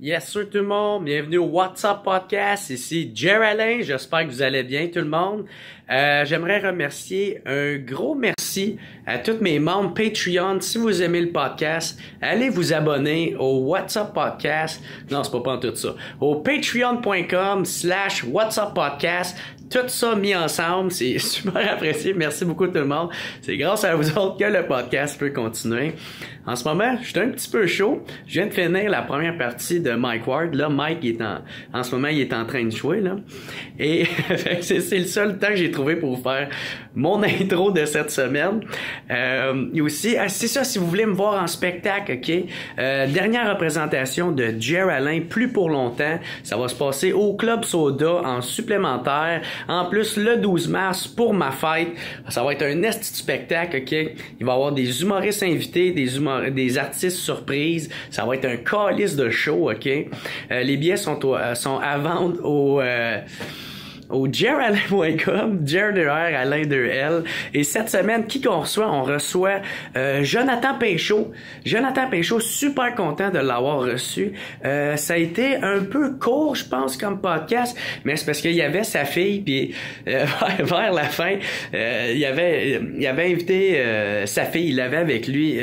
Yes sir tout le monde, bienvenue au WhatsApp Podcast, ici Jer j'espère que vous allez bien tout le monde. Euh, j'aimerais remercier un gros merci à tous mes membres Patreon. Si vous aimez le podcast, allez vous abonner au WhatsApp Podcast. Non, c'est pas pas en tout ça. Au patreon.com slash WhatsApp Podcast tout ça mis ensemble, c'est super apprécié. Merci beaucoup tout le monde. C'est grâce à vous autres que le podcast peut continuer. En ce moment, je suis un petit peu chaud. Je viens de finir la première partie de Mike Ward. Là, Mike est en, en ce moment, il est en train de jouer là. Et c'est le seul temps que j'ai trouvé pour vous faire mon intro de cette semaine. Euh, et aussi, ah, c'est ça, si vous voulez me voir en spectacle, ok. Euh, dernière représentation de Jer Alain, plus pour longtemps. Ça va se passer au Club Soda en supplémentaire en plus, le 12 mars, pour ma fête, ça va être un esti spectacle, OK? Il va y avoir des humoristes invités, des, des artistes surprises. Ça va être un calice de show, OK? Euh, les billets sont, euh, sont à vendre au... Euh, au jaredalain.com, r Alain 2L. Et cette semaine, qui qu'on reçoit? On reçoit euh, Jonathan Pinchot Jonathan Pinchot super content de l'avoir reçu. Euh, ça a été un peu court, je pense, comme podcast, mais c'est parce qu'il y avait sa fille, puis euh, vers la fin, il, y avait, il avait invité sa fille, il l'avait avec lui.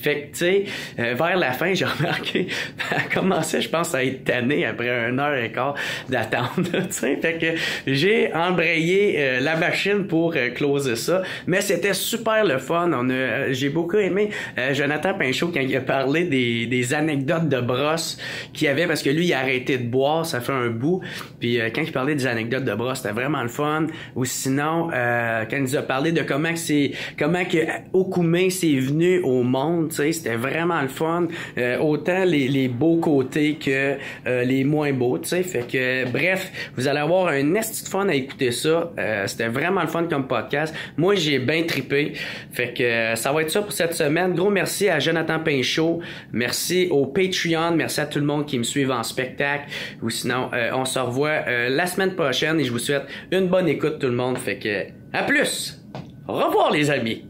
fait que, tu sais, vers la fin, j'ai remarqué, elle commençait, je pense, à être tannée après un heure et quart d'attente, tu sais. Fait que j'ai embrayé euh, la machine pour euh, closer ça. Mais c'était super le fun. On a, euh, j'ai beaucoup aimé euh, Jonathan Pinchot quand il a parlé des, des anecdotes de brosse qu'il avait parce que lui, il a arrêté de boire, ça fait un bout. Puis quand il parlait des anecdotes de brosse, c'était vraiment le fun. Ou sinon, quand il nous a parlé de comment c'est comment que s'est venu au monde, c'était vraiment le fun. autant les, les beaux côtés que les moins beaux, tu Fait que bref, vous allez avoir un fun à ça. Euh, c'était vraiment le fun comme podcast. Moi, j'ai bien trippé Fait que euh, ça va être ça pour cette semaine. Gros merci à Jonathan Pinchot. Merci au Patreon. Merci à tout le monde qui me suivent en spectacle. Ou sinon, euh, on se revoit la semaine prochaine et je vous souhaite une bonne écoute tout le monde. Fait que à plus! Au revoir les amis!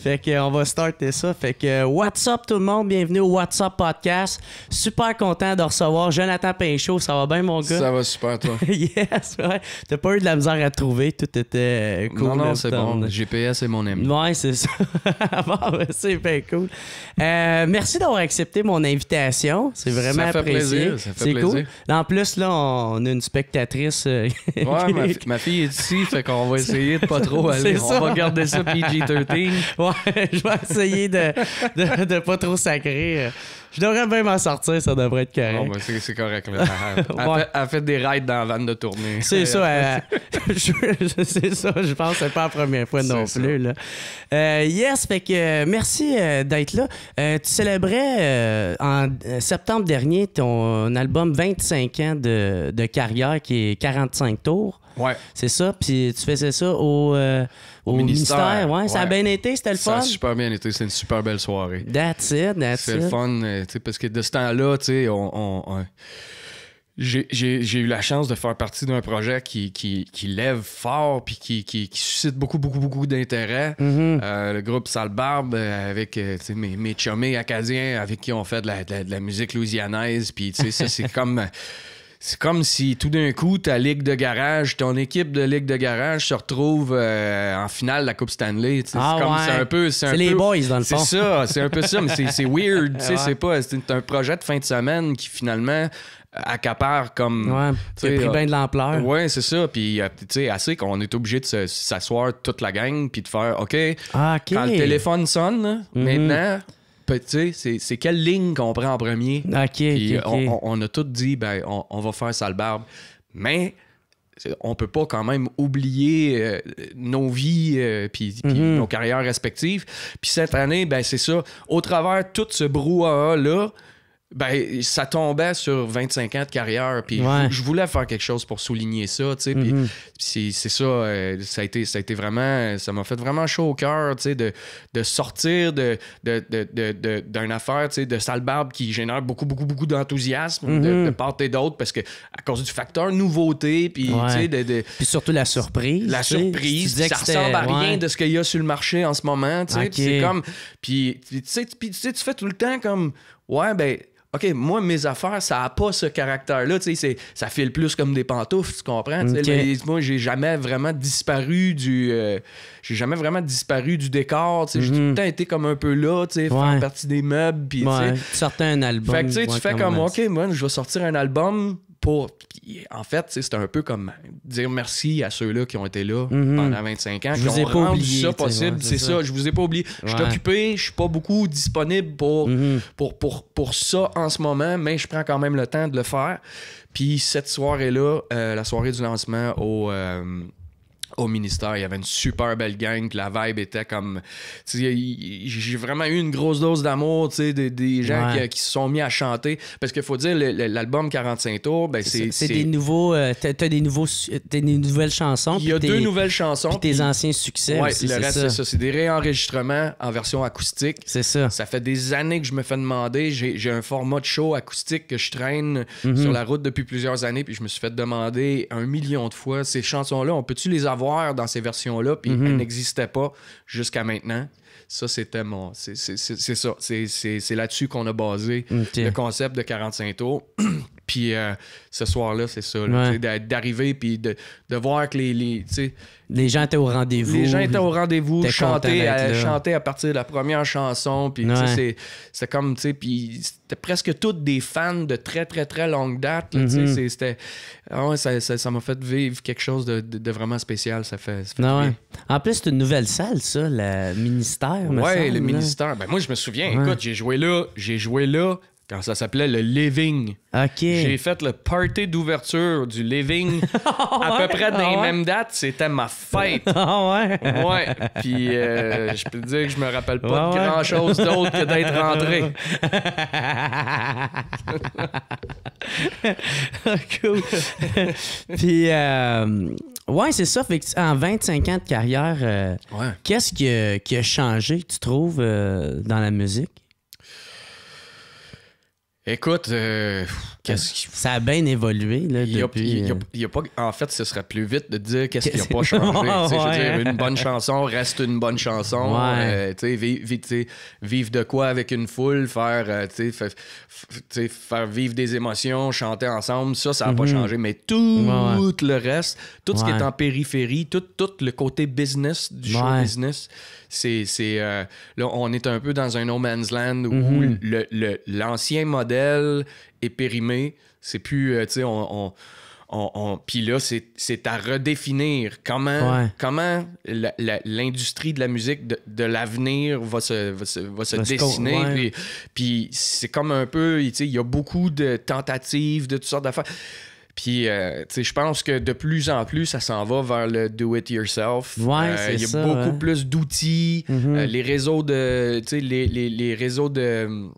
Fait que on va starter ça. Fait que what's up tout le monde, bienvenue au What's Up podcast. Super content de recevoir Jonathan Pinchot, ça va bien mon gars Ça va super toi. yes, ouais. T'as pas eu de la misère à te trouver, tout était euh, cool. Non non, c'est bon. GPS est mon ami. Ouais, c'est ça. bon, ben, c'est bien cool. Euh, merci d'avoir accepté mon invitation, c'est vraiment ça fait Plaisir, ça fait c'est plaisir. cool. En plus là, on a une spectatrice euh, Ouais, ma, ma, fille est ici, fait qu'on va essayer de pas trop aller. On va garder ça PG-13. Ouais, je vais essayer de, de, pas trop sacrer. Je devrais bien m'en sortir, ça devrait être correct. Ben, c'est correct. Là. Elle, elle, fait, des rides dans la vanne de tournée. C'est ça. je pense que c'est pas la première fois non plus. Euh, yes, fait que euh, merci euh, d'être là. tu célébrais en septembre dernier ton album 25 ans de, de carrière qui est 45 tours. Ouais. C'est ça. Puis tu faisais ça au, euh, au, ministère. Ouais, ça a bien été, c'était le fun. Ça a super bien été, c'est une super belle soirée. That's it, that's C'est le fun, euh, parce que de ce temps-là, tu sais, on... j'ai eu la chance de faire partie d'un projet qui, qui, qui, lève fort puis qui, qui, suscite beaucoup, beaucoup, beaucoup d'intérêt. Mm-hmm. Euh, le groupe Sale Barbe, avec mes, mes acadiens avec qui on fait de la, de la, musique louisianaise. Puis ça, c'est comme c'est comme si tout d'un coup, ta ligue de garage, ton équipe de ligue de garage se retrouve euh, en finale de la Coupe Stanley. c'est ah un peu. C'est, les boys, dans le fond. C'est ça, c'est un peu ça, mais c'est, weird. C'est, un projet de fin de semaine qui finalement accapare comme. Ouais, tu pris bien de l'ampleur. Ouais, c'est ça. Puis, euh, tu sais, assez qu'on est obligé de s'asseoir toute la gang puis de faire OK, ah, quand le téléphone sonne, mm-hmm. maintenant c'est quelle ligne qu'on prend en premier. Euh, on, a tout dit, ben, on, va faire sale barbe. Mais on peut pas quand même oublier euh, nos vies euh, mhm. nos carrières respectives. Puis cette année, ben, c'est ça. Au travers de tout ce brouhaha-là, ben, ça tombait sur 25 ans de carrière. Puis je voulais faire quelque chose pour souligner ça. Tu mm-hmm. c'est ça. Euh, ça, a été, ça a été vraiment. Ça m'a fait vraiment chaud au cœur tu de, sortir d'une de, de, affaire tu de sale barbe qui génère beaucoup, beaucoup, beaucoup d'enthousiasme mm-hmm. de, part et d'autre parce que à cause du facteur nouveauté. Puis, tu sais, puis surtout la surprise. La surprise. ça ressemble à rien de ce qu'il y a sur le marché en ce moment. Tu sais, Puis, comme, tu sais, tu fais tout le temps comme. Ouais, ben OK, moi, mes affaires, ça n'a pas ce caractère-là. Ça file plus comme des pantoufles, tu comprends? moi, j'ai jamais vraiment disparu du. Euh, j'ai jamais vraiment disparu du décor. J'ai tout le mhm. temps été comme un peu là, sais faire partie des meubles. puis Tu sortais un album. Fait que, tu fais comme, OK, moi, je vais sortir un album en fait, c'est un peu comme dire merci à ceux-là qui ont été là mhm. pendant 25 ans, je vous ai pas oublié, ça possible. c'est ça. je vous ai pas oublié. Je suis occupé, je suis pas beaucoup disponible mhm. pour, pour, pour, ça en ce moment, mais je prends quand même le temps de le faire. Puis cette soirée-là, euh, la soirée du lancement au. Euh, au ministère. Il y avait une super belle gang, la vibe était comme. J'ai vraiment eu une grosse dose d'amour, des, des gens qui, se sont mis à chanter. Parce qu'il faut dire, l'album 45 tours, ben, c'est. C'est des nouveaux. Euh, tu t'as des, nouveaux, des nouvelles chansons. Il y a deux nouvelles chansons. Puis tes anciens succès. Ouais, le reste, c'est ça. C'est des réenregistrements en version acoustique. C'est ça. Ça fait des années que je me fais demander. J'ai un format de show acoustique que je traîne mhm. sur la route depuis plusieurs années. Puis je me suis fait demander un million de fois ces chansons-là, on peut-tu les avoir? dans ces versions-là, puis elles mhm. n'existaient pas jusqu'à maintenant. Ça, c'était mon. C'est ça. C'est là-dessus qu'on a basé le concept de 45 tours. Puis euh, ce soir-là, c'est ça. D'arriver puis de, de, voir que les. Les, les gens étaient au rendez-vous. Les gens étaient au rendez-vous, chantaient à, chanter à partir de la première chanson. Puis c'est comme. Puis c'était presque toutes des fans de très, très, très longue date. Mm-hmm. C'était. Ah ça m'a ça, fait vivre quelque chose de, de, vraiment spécial. Ça fait. Ah en plus, c'est une nouvelle salle, ça, le ministère. Oui, le ministère. moi, je me souviens. Écoute, j'ai joué là, j'ai joué là quand ça s'appelait le Living. OK. J'ai fait le party d'ouverture du Living ah à peu près ah dans les mêmes dates. C'était ma fête. Ah ouais? Ouais. Puis euh, je peux te dire que je me rappelle pas de grand-chose d'autre que d'être rentré. cool. Puis... Euh, ouais, c'est ça. Fait en 25 ans de carrière, euh, qu'est-ce qui, a changé, tu trouves, dans la musique? Écoute, euh, ça a bien évolué là, pas... En fait, ce serait plus vite de dire qu'est-ce qui n'a pas changé. je une bonne chanson reste une bonne chanson. Euh, vivre, de quoi avec une foule, faire, euh, faire, vivre des émotions, chanter ensemble, ça, ça n'a pas mhm. changé. Mais tout le reste, tout ce qui est en périphérie, tout, tout le côté business du show business, c'est... Euh, là, on est un peu dans un no man's land où mhm. le l'ancien modèle est périmé. C'est plus, euh, tu sais, on, on puis là, c'est à redéfinir comment, comment l'industrie de la musique de, l'avenir va se, va se, dessiner. Puis, puis c'est comme un peu, il y a beaucoup de tentatives, de toutes sortes d'affaires. Puis, euh, sais, je pense que de plus en plus, ça s'en va vers le do-it-yourself. Euh, il y a beaucoup plus d'outils. Mm-hmm. les réseaux de... Les, les, les réseaux de hum,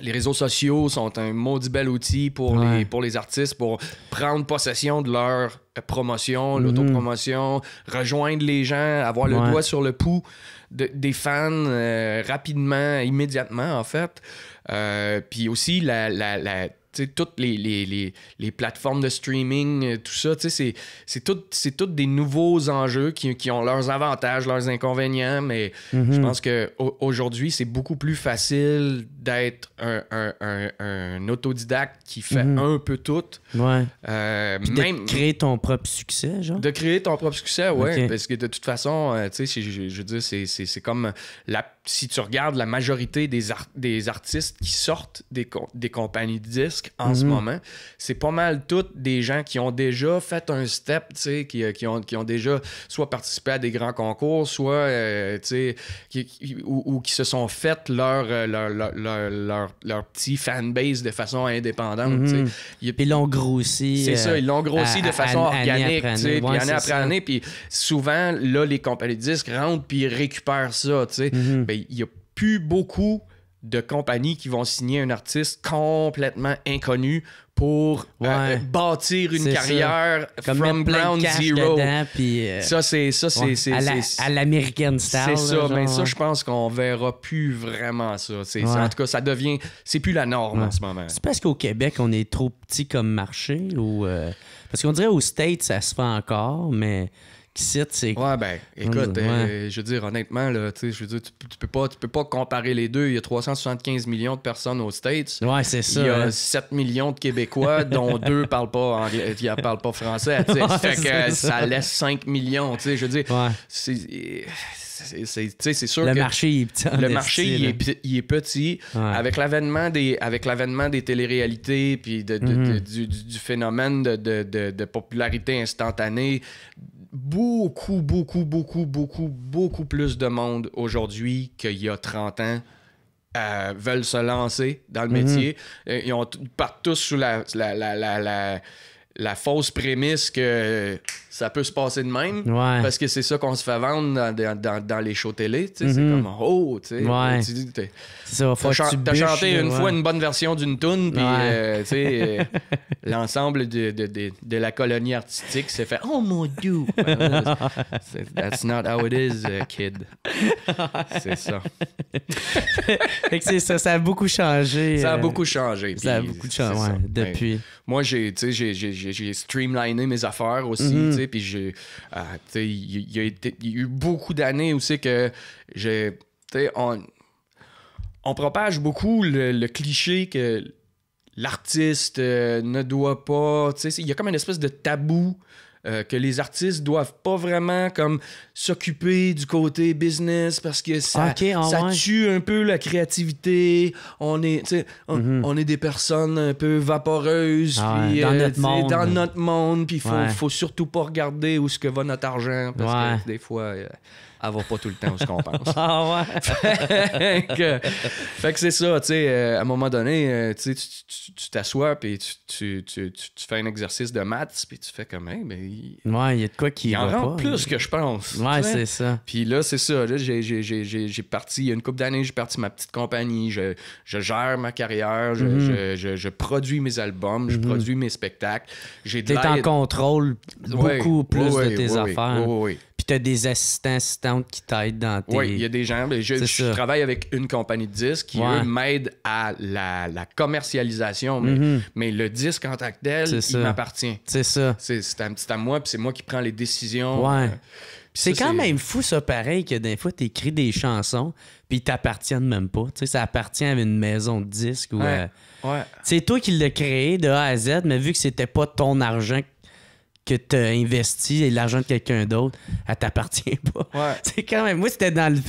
les réseaux sociaux sont un maudit bel outil pour, les, pour les artistes pour prendre possession de leur euh, promotion, mhm. l'autopromotion, rejoindre les gens, avoir le doigt sur le pouls des fans euh, rapidement, immédiatement en fait. Euh, puis aussi la toutes les, les, plateformes de streaming, euh, tout ça, c'est tous des nouveaux enjeux qui, ont leurs avantages, leurs inconvénients, mais je mhm. pense qu'aujourd'hui, aujourd'hui c'est beaucoup plus facile d'être un, autodidacte qui fait mhm. un peu tout. Ouais. Euh, de créer ton propre succès, genre. De créer ton propre succès, oui. Parce que de toute façon, euh, je, je, veux dire, c'est comme la, si tu regardes la majorité des, des artistes qui sortent des, des compagnies de disques, en ce moment, c'est pas mal toutes des gens qui ont déjà fait un step, qui, qui, ont, qui ont déjà soit participé à des grands concours, soit qui, ou, qui se sont fait leur, leur, leur, leur, leur petit fanbase de façon indépendante. Ils l'ont grossi. C'est ça, ils l'ont grossi de façon organique, année puis année après année. Puis souvent, là, les compagnies de disques rentrent puis récupèrent ça. Il n'y a plus beaucoup de compagnies qui vont signer un artiste complètement inconnu pour euh, bâtir une carrière from ground zero. Euh, ça, c'est ça, à, l'américaine style. C'est ça, mais ben, ça, je pense qu'on verra plus vraiment ça. En tout cas, ça devient. C'est plus la norme en ce moment. C'est parce qu'au Québec, on est trop petit comme marché ou. Euh, parce qu'on dirait aux States, ça se fait encore, mais site, c'est. Ouais, ben, écoute, euh, je veux dire, honnêtement, là, je veux dire, tu, peux pas, tu peux pas comparer les deux. Il y a 375 millions de personnes aux States. Ouais, c'est ça. Il y a 7 hein. millions de Québécois, dont deux parlent pas anglais, qui euh, parlent pas français. ça. laisse 5 millions, tu sais. Je veux dire, c'est c'est sûr le marché est petit le marché il est, petit avec l'avènement des avec l'avènement des téléréalités puis de, de, mhm. du, phénomène de, popularité instantanée beaucoup, beaucoup, beaucoup, beaucoup, beaucoup plus de monde aujourd'hui qu'il y a 30 ans. Euh, veulent se lancer dans le mhm. métier. Euh, ils, partent tous sous la fausse prémisse que ça peut se passer de même. Parce que c'est ça qu'on se fait vendre dans, les shows télé. C'est mm-hmm. comme oh, tu sais. Ben, tu T'as chanté une fois une bonne version d'une tune, puis euh, euh, l'ensemble de, la colonie artistique s'est fait oh mon dieu. That's not how it is, euh, kid. c'est ça. ça. ça. a beaucoup changé. Ça a beaucoup changé. Ça a beaucoup changé depuis. Ben, moi, j'ai streamliné mes affaires aussi. Mm-hmm. Puis j'ai. Euh, il y, a, eu beaucoup d'années aussi que j'ai. On, on propage beaucoup le, cliché que l'artiste euh, ne doit pas. Il y a comme une espèce de tabou euh, que les artistes doivent pas vraiment comme s'occuper du côté business parce que ça, ah tue un peu la créativité. On est, mhm. est des personnes un peu vaporeuses ah dans, euh, notre monde. dans il faut, faut surtout pas regarder où ce que va notre argent parce que des fois. Euh, avoir pas tout le temps ce qu'on pense. ah ouais? fait que, c'est ça, tu sais, euh, à un moment donné, euh, tu t'assois, puis tu, tu, tu, tu, fais un exercice de maths, puis tu fais comme, hey, mais. Il... Ouais, il y a de quoi qui. en plus que je pense. Ouais, c'est ça. Puis là, c'est ça, là, j'ai parti, il y a une couple d'années, j'ai parti ma petite compagnie, je, gère ma carrière, mhm. je, produis mes albums, je mhm. produis mes spectacles. T'es en contrôle beaucoup plus de tes affaires. Oui, oui, tu des assistants, assistantes qui t'aident dans tes. Oui, il y a des gens. Je, travaille avec une compagnie de disques qui, eux, m'aident à la, commercialisation. Mhm. Mais, le disque en tant que tel, il m'appartient. C'est ça. C'est un petit à moi, puis c'est moi qui prends les décisions. Ouais. Euh, c'est quand même fou, ça, pareil, que des fois, tu écris des chansons, puis ils t'appartiennent même pas. Tu ça appartient à une maison de disques. Euh, ouais. C'est toi qui l'as créé de A à Z, mais vu que c'était pas ton argent que que tu as investi et l'argent de quelqu'un d'autre, elle t'appartient pas. C'est quand même. Moi, c'était dans le.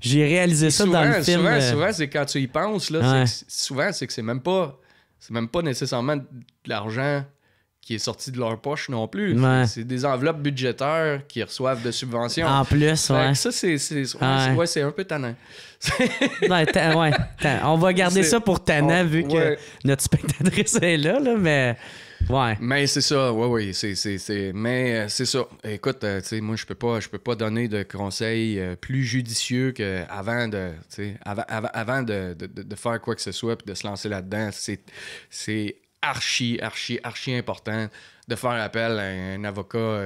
J'ai réalisé ça dans le film. Souvent, euh, souvent c'est quand tu y penses, là, souvent, c'est que c'est même pas. C'est même pas nécessairement de l'argent qui est sorti de leur poche non plus. C'est des enveloppes budgétaires qui reçoivent de subventions. En plus, Ça, c'est ouais, un peu tannant. on va garder ça pour tannant vu que notre spectatrice est là, là mais... Mais c'est ça, oui, oui, c'est. Mais euh, c'est ça. Écoute, euh, moi, je peux pas, je peux pas donner de conseils euh, plus judicieux qu'avant de. Avant, avant de, faire quoi que ce soit puis de se lancer là-dedans. C'est archi, archi, archi important de faire appel à un avocat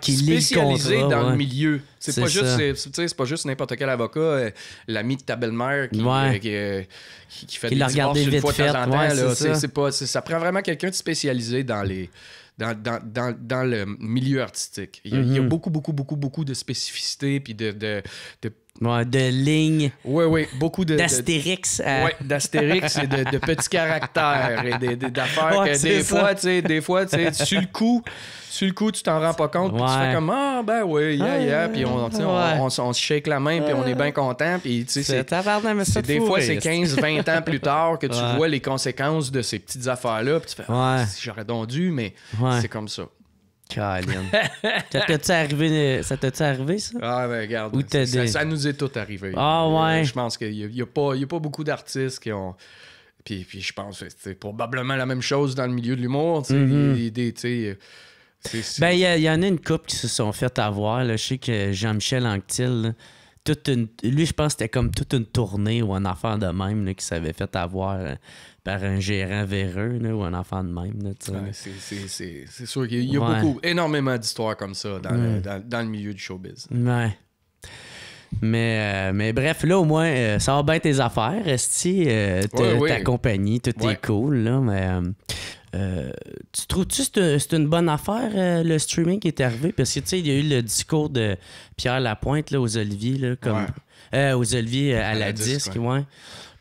qui spécialisé dans le milieu. C'est pas, juste, pas juste n'importe quel avocat, euh, l'ami de ta belle-mère qui, euh, euh, qui, fait des divorces une fois de temps en temps. ça. Pas, ça prend vraiment quelqu'un de spécialisé dans les... Dans, dans, dans, dans le milieu artistique. Il y, a, mhm. beaucoup, beaucoup, beaucoup, beaucoup de spécificités puis de, de de lignes. Oui, oui, beaucoup D'astérix. Euh. d'astérix et de, petits caractères et d'affaires que des fois, des fois, tu sais, sur le coup, sur le coup, tu t'en rends pas compte. Puis tu fais comme, ah, ben oui, yeah, yeah. Ah, puis on, se shake la main, puis on est bien ah. content. Puis, tu sais, c'est. Des fois, c'est 15, 20 ans plus tard que tu vois les conséquences de ces petites affaires-là. Puis tu fais, ah, j'aurais donc dû, mais c'est comme ça. Caline. ça test arrivé, ça arrivé, ça? Ah, ben, regarde. ça, nous est tout arrivé. Ah, euh, ouais. Je pense qu'il n'y a, a, pas beaucoup d'artistes qui ont. Puis, puis je pense que c'est probablement la même chose dans le milieu de l'humour. Ben, il y, en a une couple qui se sont fait avoir. Je sais que Jean-Michel Anctil. Lui, je pense que c'était comme toute une tournée ou un enfant de même qui s'avait fait avoir euh, par un gérant véreux ou un enfant de même. c'est sûr qu'il y a, beaucoup, énormément d'histoires comme ça dans, le, milieu du showbiz. Ouais. Mais, euh, mais bref, là, au moins, euh, ça va bien tes affaires. Esti, ta compagnie, tout est cool. Là, mais, euh, tu trouves-tu que c'est une bonne affaire, euh, le streaming qui est arrivé? Parce que, tu sais, il y a eu le discours de Pierre Lapointe là, aux Olivier là, comme, euh, aux Oliviers à, la, disque, disque ouais.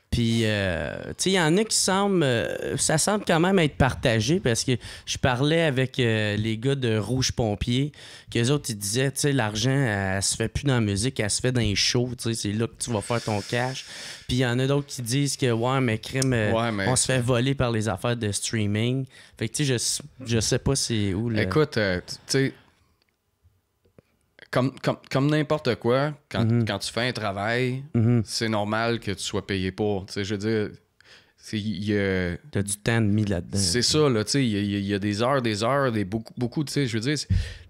Puis, euh, tu sais, il y en a qui semblent. Euh, ça semble quand même être partagé parce que je parlais avec euh, les gars de Rouge Pompier, qu'eux autres, ils disaient, tu sais, l'argent, elle, se fait plus dans la musique, elle se fait dans les shows, tu sais, c'est là que tu vas faire ton cash. Puis, il y en a d'autres qui disent que, ouais, mais crime, on se fait voler par les affaires de streaming. Fait que, tu sais, je, je sais pas c'est où. Là. Écoute, tu sais comme, comme, n'importe quoi, quand, mhm. tu fais un travail, mhm. c'est normal que tu sois payé pour. Tu sais, je veux dire, T'as du temps de mis là-dedans. C'est ça, là, tu sais, il y, a des heures, des heures, des beaucoup, beaucoup, tu sais, je veux dire,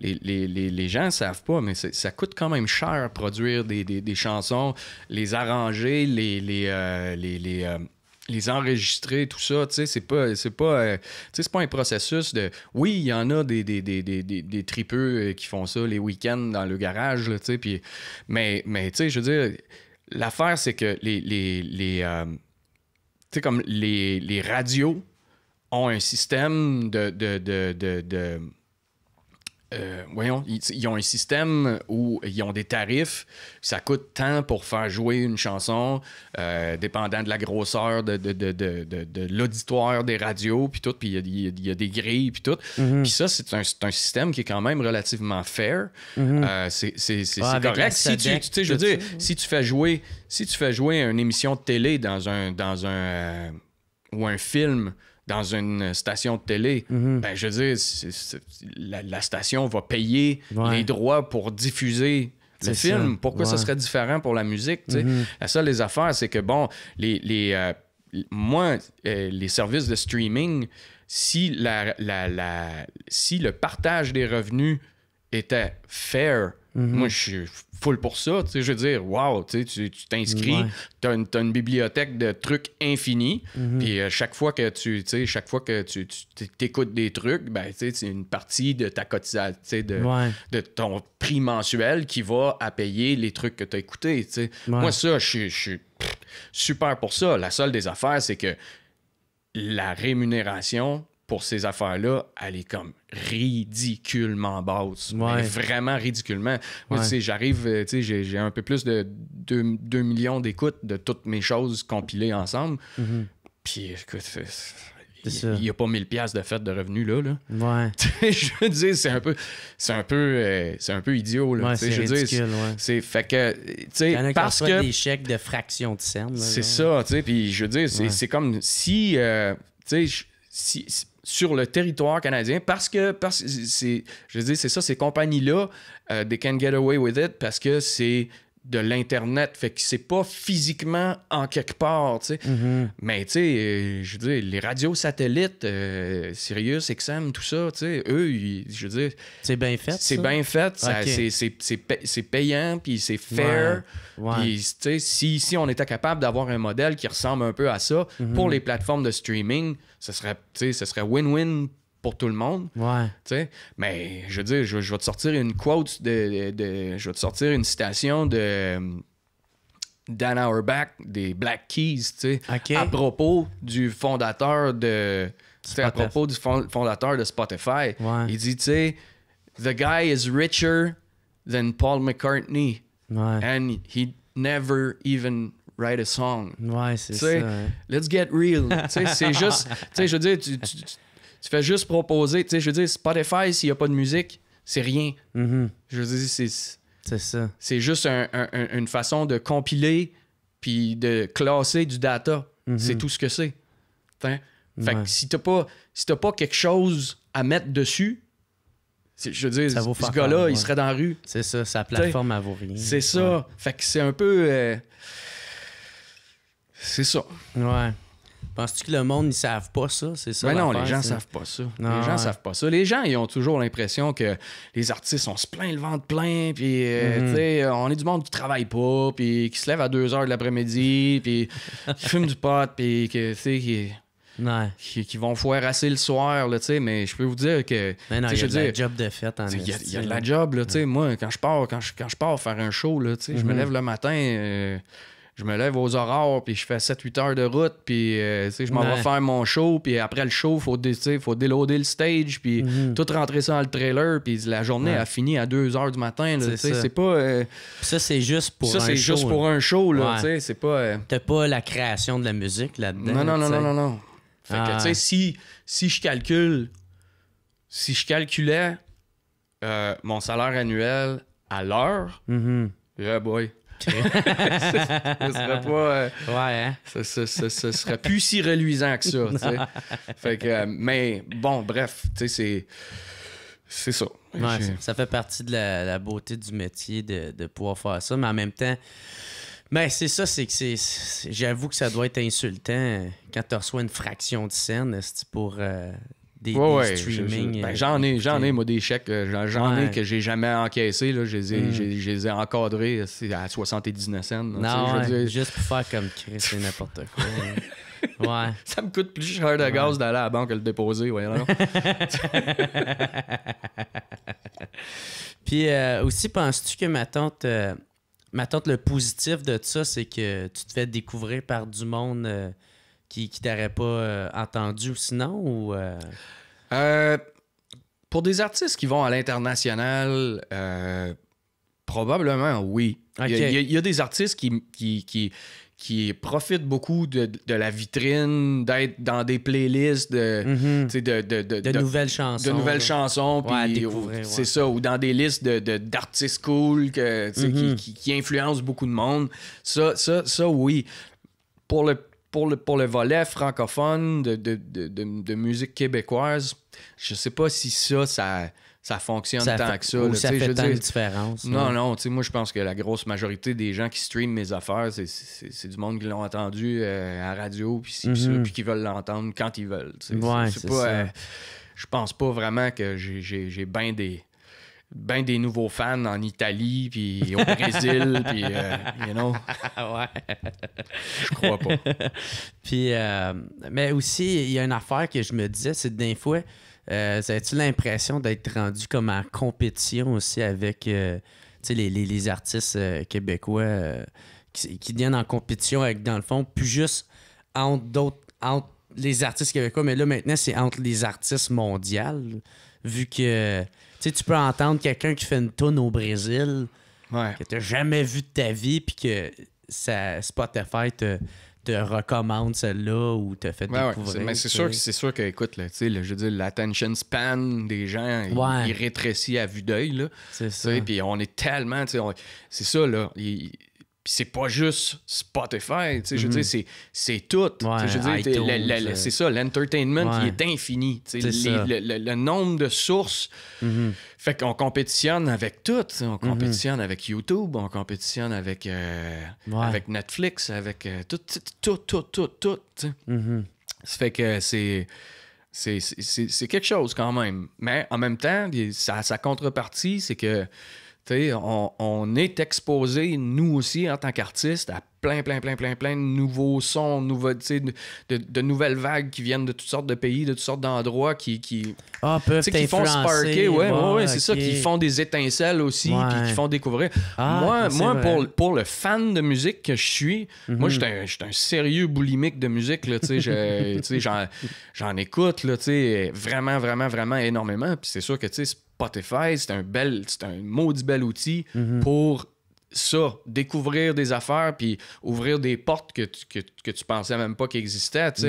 les, gens ne savent pas, mais ça coûte quand même cher produire des, chansons, les arranger, les... les, euh, euh, les enregistrer, tout ça, tu sais, c'est pas, euh, pas, un processus de. Oui, il y en a des, des, des, des, des tripeux euh, qui font ça les week-ends dans le garage, tu sais, Mais, mais tu sais, je veux dire, l'affaire, c'est que les. les, euh, tu sais, comme les, radios ont un système de, de euh, voyons, ils, ont un système où ils ont des tarifs, ça coûte tant pour faire jouer une chanson, euh, dépendant de la grosseur de, de, de, de l'auditoire, des radios, puis puis il y, a des grilles, puis tout. Mhm. Puis ça, c'est un, système qui est quand même relativement fair. Mhm. Euh, c'est ah, correct. Si tu, je veux dire, si tu fais jouer, si tu fais jouer une émission de télé dans un, dans un ou un film dans une station de télé, mhm. ben, je veux dire, la, station va payer les droits pour diffuser le film. Pourquoi ce serait différent pour la musique? Mhm. La seule des affaires, c'est que, bon, les, les euh, moi, euh, les services de streaming, si, la, la, si le partage des revenus était fair, Mm-hmm. Moi, je suis full pour ça. je veux dire, wow, tu t'inscris, tu as, une bibliothèque de trucs infinis. Mm-hmm. Puis euh, chaque fois que tu, chaque fois que tu t'écoutes des trucs, ben, c'est une partie de ta cotisation, de, ton prix mensuel qui va à payer les trucs que tu as écoutés. Moi, ça, je suis super pour ça. La seule des affaires, c'est que la rémunération pour ces affaires-là, elle est comme ridiculement basse. Vraiment ridiculement. Euh, tu sais, j'arrive, tu sais, j'ai, un peu plus de 2, millions d'écoutes de toutes mes choses compilées ensemble. Mhm. Puis, écoute, il n'y a pas 1000 pièces de fête de revenus là. Ouais. je veux dire, c'est un peu, c'est un peu, euh, c'est un peu idiot. Là, ouais, c'est ridicule, ouais. c'est, fait que, tu sais, parce que des chèques de fraction de cernes. C'est ça, tu sais. Puis je veux dire, c'est, comme si, euh, tu sais, si sur le territoire canadien parce que, parce, c'est, je veux dire, c'est ça, ces compagnies-là, euh, they can get away with it parce que c'est de l'Internet. Fait que c'est pas physiquement en quelque part, tu sais. Mm-hmm. Mais, tu sais, euh, je veux dire, les radios satellites, euh, Sirius, XM, tout ça, tu sais, eux, je veux dire... C'est bien fait, C'est bien fait. C'est payant, puis c'est fair. Puis, tu sais, si, si, on était capable d'avoir un modèle qui ressemble un peu à ça, mm-hmm. pour les plateformes de streaming, ce serait win-win pour tout le monde. Ouais. sais. Mais je veux dire, je, vais te sortir une quote de, de, Je vais te sortir une citation de. Dan Auerbach des Black Keys, tu sais, à propos du fondateur de, à propos du fondateur de Spotify. Il dit, tu sais, the guy is richer than Paul McCartney, and he never even write a song. Ouais, c'est ça. Hein. Let's get real. c'est juste, tu sais, je veux dire, tu, tu, tu fais juste proposer. Tu sais, je veux dire, Spotify, s'il n'y a pas de musique, c'est rien. Mm-hmm. Je veux dire, c'est. C'est ça. C'est juste une façon de compiler puis de classer du data. Mm-hmm. C'est tout ce que c'est. Fait que si t'as pas, si pas quelque chose à mettre dessus, je veux dire, ce gars-là, il serait dans la rue. C'est ça, sa plateforme à vaut rien. C'est ça. Fait que c'est un peu. Euh, c'est ça. Ouais. Penses-tu que le monde, ils savent pas ça? C'est ça? Mais ben non, les gens savent pas ça. les gens savent pas ça. Les gens, ils ont toujours l'impression que les artistes, on se plaint le ventre plein, puis euh, mhm. tu sais, on est du monde qui travaille pas, puis qui se lève à 2 h de l'après-midi, puis qui fume du pot, puis que, tu sais, qui. Qui, vont foire assez le soir, là, mais je peux vous dire que. Mais non, il y a job de fête en Il y, a de la job, là, sais, moi, quand je pars, quand je, pars faire un show, là, tu je me mhm. lève le matin. Euh, je me lève aux aurores, puis je fais 7-8 heures de route, puis euh, je m'en vais faire mon show, puis après le show, faut, faut déloader le stage, puis mhm. tout rentrer ça dans le trailer, puis la journée a fini à 2 heures du matin. C'est pas. Euh, ça, c'est juste pour un show. c'est juste pour un show, là. C'est pas. Euh, pas la création de la musique là-dedans. Non, non, non, non, non, non, Fait que, ah. tu sais, si, si je calcule, si je calculais mon salaire annuel à l'heure, mhm. yeah, boy ce serait pas. Euh, ouais, hein? Ce, serait plus si reluisant que ça. fait que, euh, mais bon, bref, c'est. C'est ça. ça. fait partie de la, beauté du métier de, pouvoir faire ça, mais en même temps. mais ben, c'est ça, c'est que c'est. J'avoue que ça doit être insultant euh, quand tu reçois une fraction de scène pour des, euh, ben, J'en ai, j'en ai, moi, des chèques. Euh, j'en ai que j'ai jamais encaissé. Là. Je, les ai, mm. encadrés à 79 cents. non, juste pour faire comme Chris, c'est n'importe quoi. Ça me coûte plus cher de gaz d'aller à la banque que le déposer, Puis euh, aussi, penses-tu que ma tante, le positif de ça, c'est que tu te fais découvrir par du monde qui, qui t'aurait pas euh, entendu sinon ou euh? Euh, pour des artistes qui vont à l'international probablement oui il, y a, des artistes qui, qui, qui, qui profitent beaucoup de, de la vitrine d'être dans des playlists de, mhm. de, de, de, nouvelles chansons de nouvelles chansons c'est ça ou dans des listes d'artistes cool que, mhm. qui, qui, influencent beaucoup de monde ça ça ça oui pour le pour le, pour le volet francophone de, musique québécoise, je sais pas si ça, ça, ça fonctionne tant que ça. Ou ça fait différence. Non, non, moi, je pense que la grosse majorité des gens qui streament mes affaires, c'est du monde qui l'ont entendu euh, à radio, mhm. puis qui veulent l'entendre quand ils veulent. Ouais, c'est pas... Euh, je pense pas vraiment que j'ai bien des ben des nouveaux fans en Italie, puis au Brésil, puis, euh, you know. Je crois pas. puis, euh, mais aussi, il y a une affaire que je me disais, c'est d'un fois, euh, a tu l'impression d'être rendu comme en compétition aussi avec les, artistes québécois qui, viennent en compétition avec, dans le fond, plus juste entre d'autres, entre les artistes québécois, mais là maintenant, c'est entre les artistes mondiaux, vu que tu peux entendre quelqu'un qui fait une toune au Brésil que que n'as jamais vu de ta vie, puis que ça, Spotify te, te recommande celle-là ou te fait découvrir. Mais c'est sûr, c'est sûr que, écoute, je veux dire, l'attention span des gens, il, rétrécit à vue d'œil. Là, c'est ça. Puis on est tellement. c'est ça, là c'est pas juste Spotify, je veux dire, mhm. c'est tout. je veux dire, c'est ça, l'entertainment, qui est infini. le, nombre de sources. Mhm. Fait qu'on compétitionne avec tout. On mhm. compétitionne avec YouTube, on compétitionne avec, euh, avec Netflix, avec euh, tout, tout, tout, tout, Ça fait que c'est c'est quelque chose quand même. Mais en même temps, sa, sa contrepartie, c'est que on, on, est exposé, nous aussi, en tant qu'artistes, à plein, plein, plein, plein, plein de nouveaux sons, de, nouvelles vagues qui viennent de toutes sortes de pays, de toutes sortes d'endroits qui, ah, font sparker. c'est ça, qui font des étincelles aussi, puis qui font découvrir. Ah, moi, pour, pour le fan de musique que je suis, moi, je suis mhm. un, sérieux boulimique de musique. J'en écoute là, vraiment, vraiment, vraiment énormément. Puis c'est sûr que Spotify, c'est un, bel, c'est un maudit bel outil mhm. pour ça, découvrir des affaires, puis ouvrir des portes que tu, que, tu pensais même pas qu'existaient, tu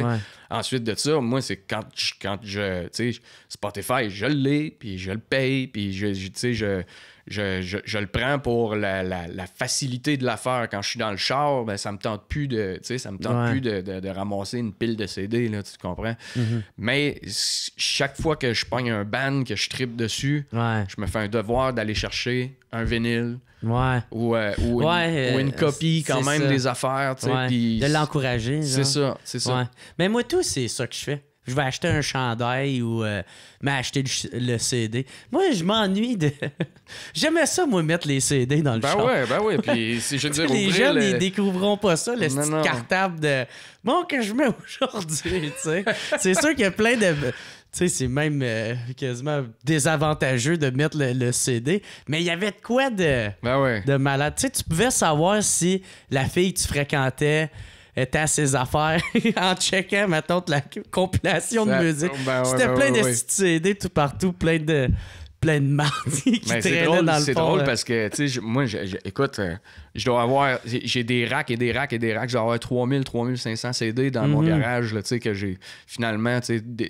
Ensuite de ça, moi, c'est quand je, quand je, sais, Spotify, je l'ai, puis je le paye, puis je je, je, le prends pour la, facilité de l'affaire. Quand je suis dans le char, ben, ça me tente plus de, ça me tente plus de, ramasser une pile de CD, là, tu comprends? Mhm. Mais chaque fois que je pogne un ban, que je tripe dessus, je me fais un devoir d'aller chercher un vinyle. Euh, ou, une, euh, copie quand même des affaires. De l'encourager. C'est ça, c'est ça. Mais moi, tout, c'est ça que je fais je vais acheter un chandail ou euh, m'acheter le, CD. Moi, je m'ennuie de. J'aimais ça, moi, mettre les CD dans le ben Ben ouais, ben ouais. Puis, si je veux les jeunes, ils découvriront pas ça, le non, cartable de. Bon, que je mets aujourd'hui, tu sais. c'est sûr qu'il y a plein de. Tu sais, c'est même euh, quasiment désavantageux de mettre le, CD. Mais il y avait de quoi de, ben de malade. Tu sais, tu pouvais savoir si la fille que tu fréquentais était à ses affaires en checkant, mettons, la compilation de musique. Ben C'était ben plein de CD tout partout, plein de plein de qui dans le C'est drôle parce que, tu sais, moi, écoute, euh, je dois avoir, j'ai des racks et des racks et des racks, je dois avoir 3000, 3500 CD dans mon mm-hmm. garage, tu sais, que j'ai finalement,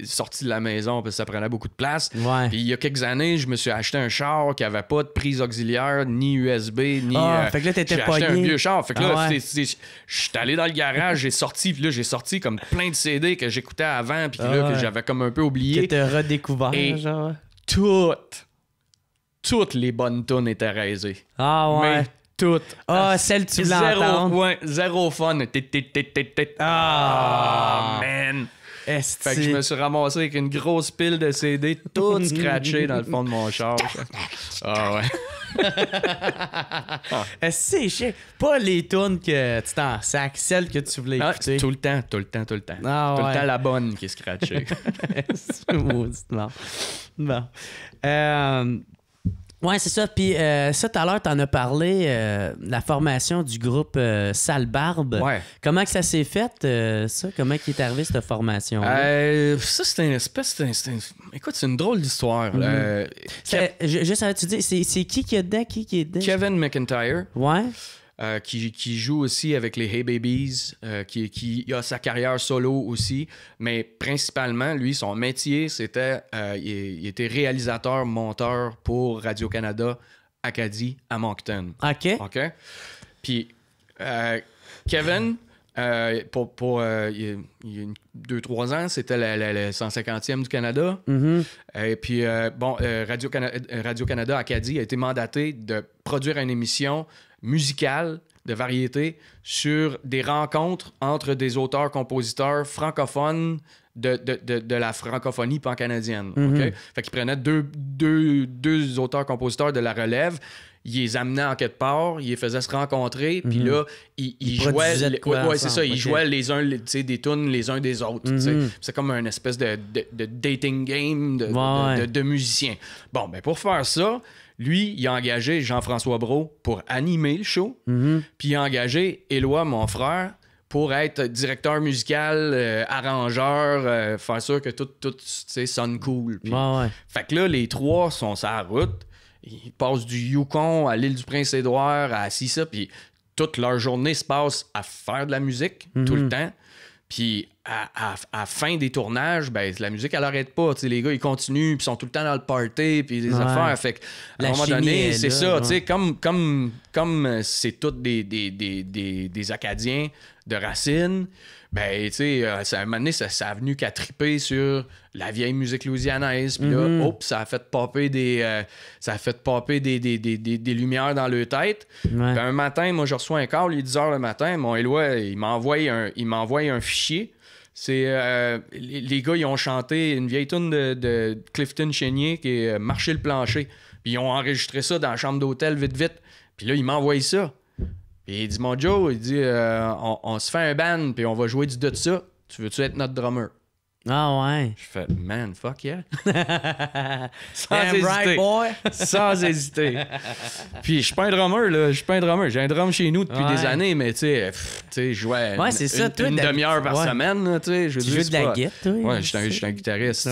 sorti de la maison parce que ça prenait beaucoup de place. Puis il y a quelques années, je me suis acheté un char qui avait pas de prise auxiliaire, ni USB, ni... Ah, euh, fait que là, t'étais pas un vieux char. Fait que ah, là, je suis allé dans le garage, j'ai sorti, puis là, j'ai sorti comme plein de CD que j'écoutais avant, puis là, que ah, j'avais comme un peu oublié. Que redécouvert, et, genre toutes, toutes les bonnes tunes étaient raisées. Ah ouais. Mais toutes. Ah, oh, celle tu l'entends. Zéro point, zéro fun. Ah. ah, man. Fait que je me suis ramassé avec une grosse pile de CD, tout scratchées dans le fond de mon char. ah ouais. Ah. C'est chiant. Pas les tunes que tu t'en sac, celles que tu voulais ah, écouter. tout le temps, tout le temps, tout le temps. Ah tout le temps la bonne qui est scratchée. bon. bon. Euh, Ouais, c'est ça. Puis euh, ça, tout à l'heure, tu en as parlé, euh, la formation du groupe euh, Sale Barbe. Ouais. Comment que ça s'est fait, ça? Comment est arrivé cette formation Ça, c'est une espèce... Écoute, c'est une drôle d'histoire. Mhm. Juste avant, tu dis, c'est qui qui est dedans? Qui, qui est dedans? Kevin McIntyre. Ouais. Euh, qui, joue aussi avec les Hey Babies, euh, qui, a sa carrière solo aussi, mais principalement, lui, son métier, c'était, euh, il, était réalisateur, monteur pour Radio-Canada, Acadie, à Moncton. OK. OK. Puis, Kevin, pour, il, y a deux, trois ans, c'était le 150e du Canada. Mm-hmm. Et puis, bon, Radio-Canada, Radio Acadie a été mandaté de produire une émission musical de variété sur des rencontres entre des auteurs-compositeurs francophones de, la francophonie pan-canadienne. Mhm. Fait qu'ils prenaient deux, auteurs-compositeurs de la relève, ils les amenaient en quelque part, ils les faisaient se rencontrer, puis mhm. là, ils, jouaient... ils les uns les, des tunes les uns des autres. Mhm. C'est comme une espèce de, dating game de, musiciens. Bon, mais ben, pour faire ça, lui, il a engagé Jean-François Brault pour animer le show, mhm. puis il a engagé Éloi, mon frère, pour être directeur musical, euh, arrangeur, euh, faire sûr que tout, sonne cool. Fait que là, les trois sont sur la route. Ils passent du Yukon à l'île du Prince-Édouard, à Sissa, puis toute leur journée se passe à faire de la musique tout le mhm. temps. Puis à, la fin des tournages, ben, la musique, elle n'arrête pas. Les gars, ils continuent, puis sont tout le temps dans le party, puis les affaires. Fait à un moment donné, c'est ça. Comme euh, c'est comme, tous des des, des, Acadiens de racines, ben, euh, à un moment donné, ça, ça venu qu'à triper sur la vieille musique louisianaise. Puis mm-hmm. ça a fait popper des, euh, ça a fait des, des, lumières dans leur tête. Ben, un matin, moi, je reçois un call, il 10 h le matin. Mon Éloi, il m'envoie un fichier c'est euh, les gars, ils ont chanté une vieille tune de, Clifton Chénier qui est euh, Marcher le plancher. Puis ils ont enregistré ça dans la chambre d'hôtel vite vite. Puis là, ils m'envoient ça. Puis il dit Mon Joe, il dit euh, on, on se fait un band, puis on va jouer du de ça. Tu veux-tu être notre drummer ah ouais. Je fais, man, fuck yeah. Sans Damn hésiter. Right, boy. Sans hésiter. Puis je suis pas un drummer, là. Je suis pas un drummer. J'ai un drum chez nous depuis des années, mais tu sais, je jouais ouais, une, demi-heure par semaine, tu sais. Je de la Ouais, hein, je suis un, guitariste.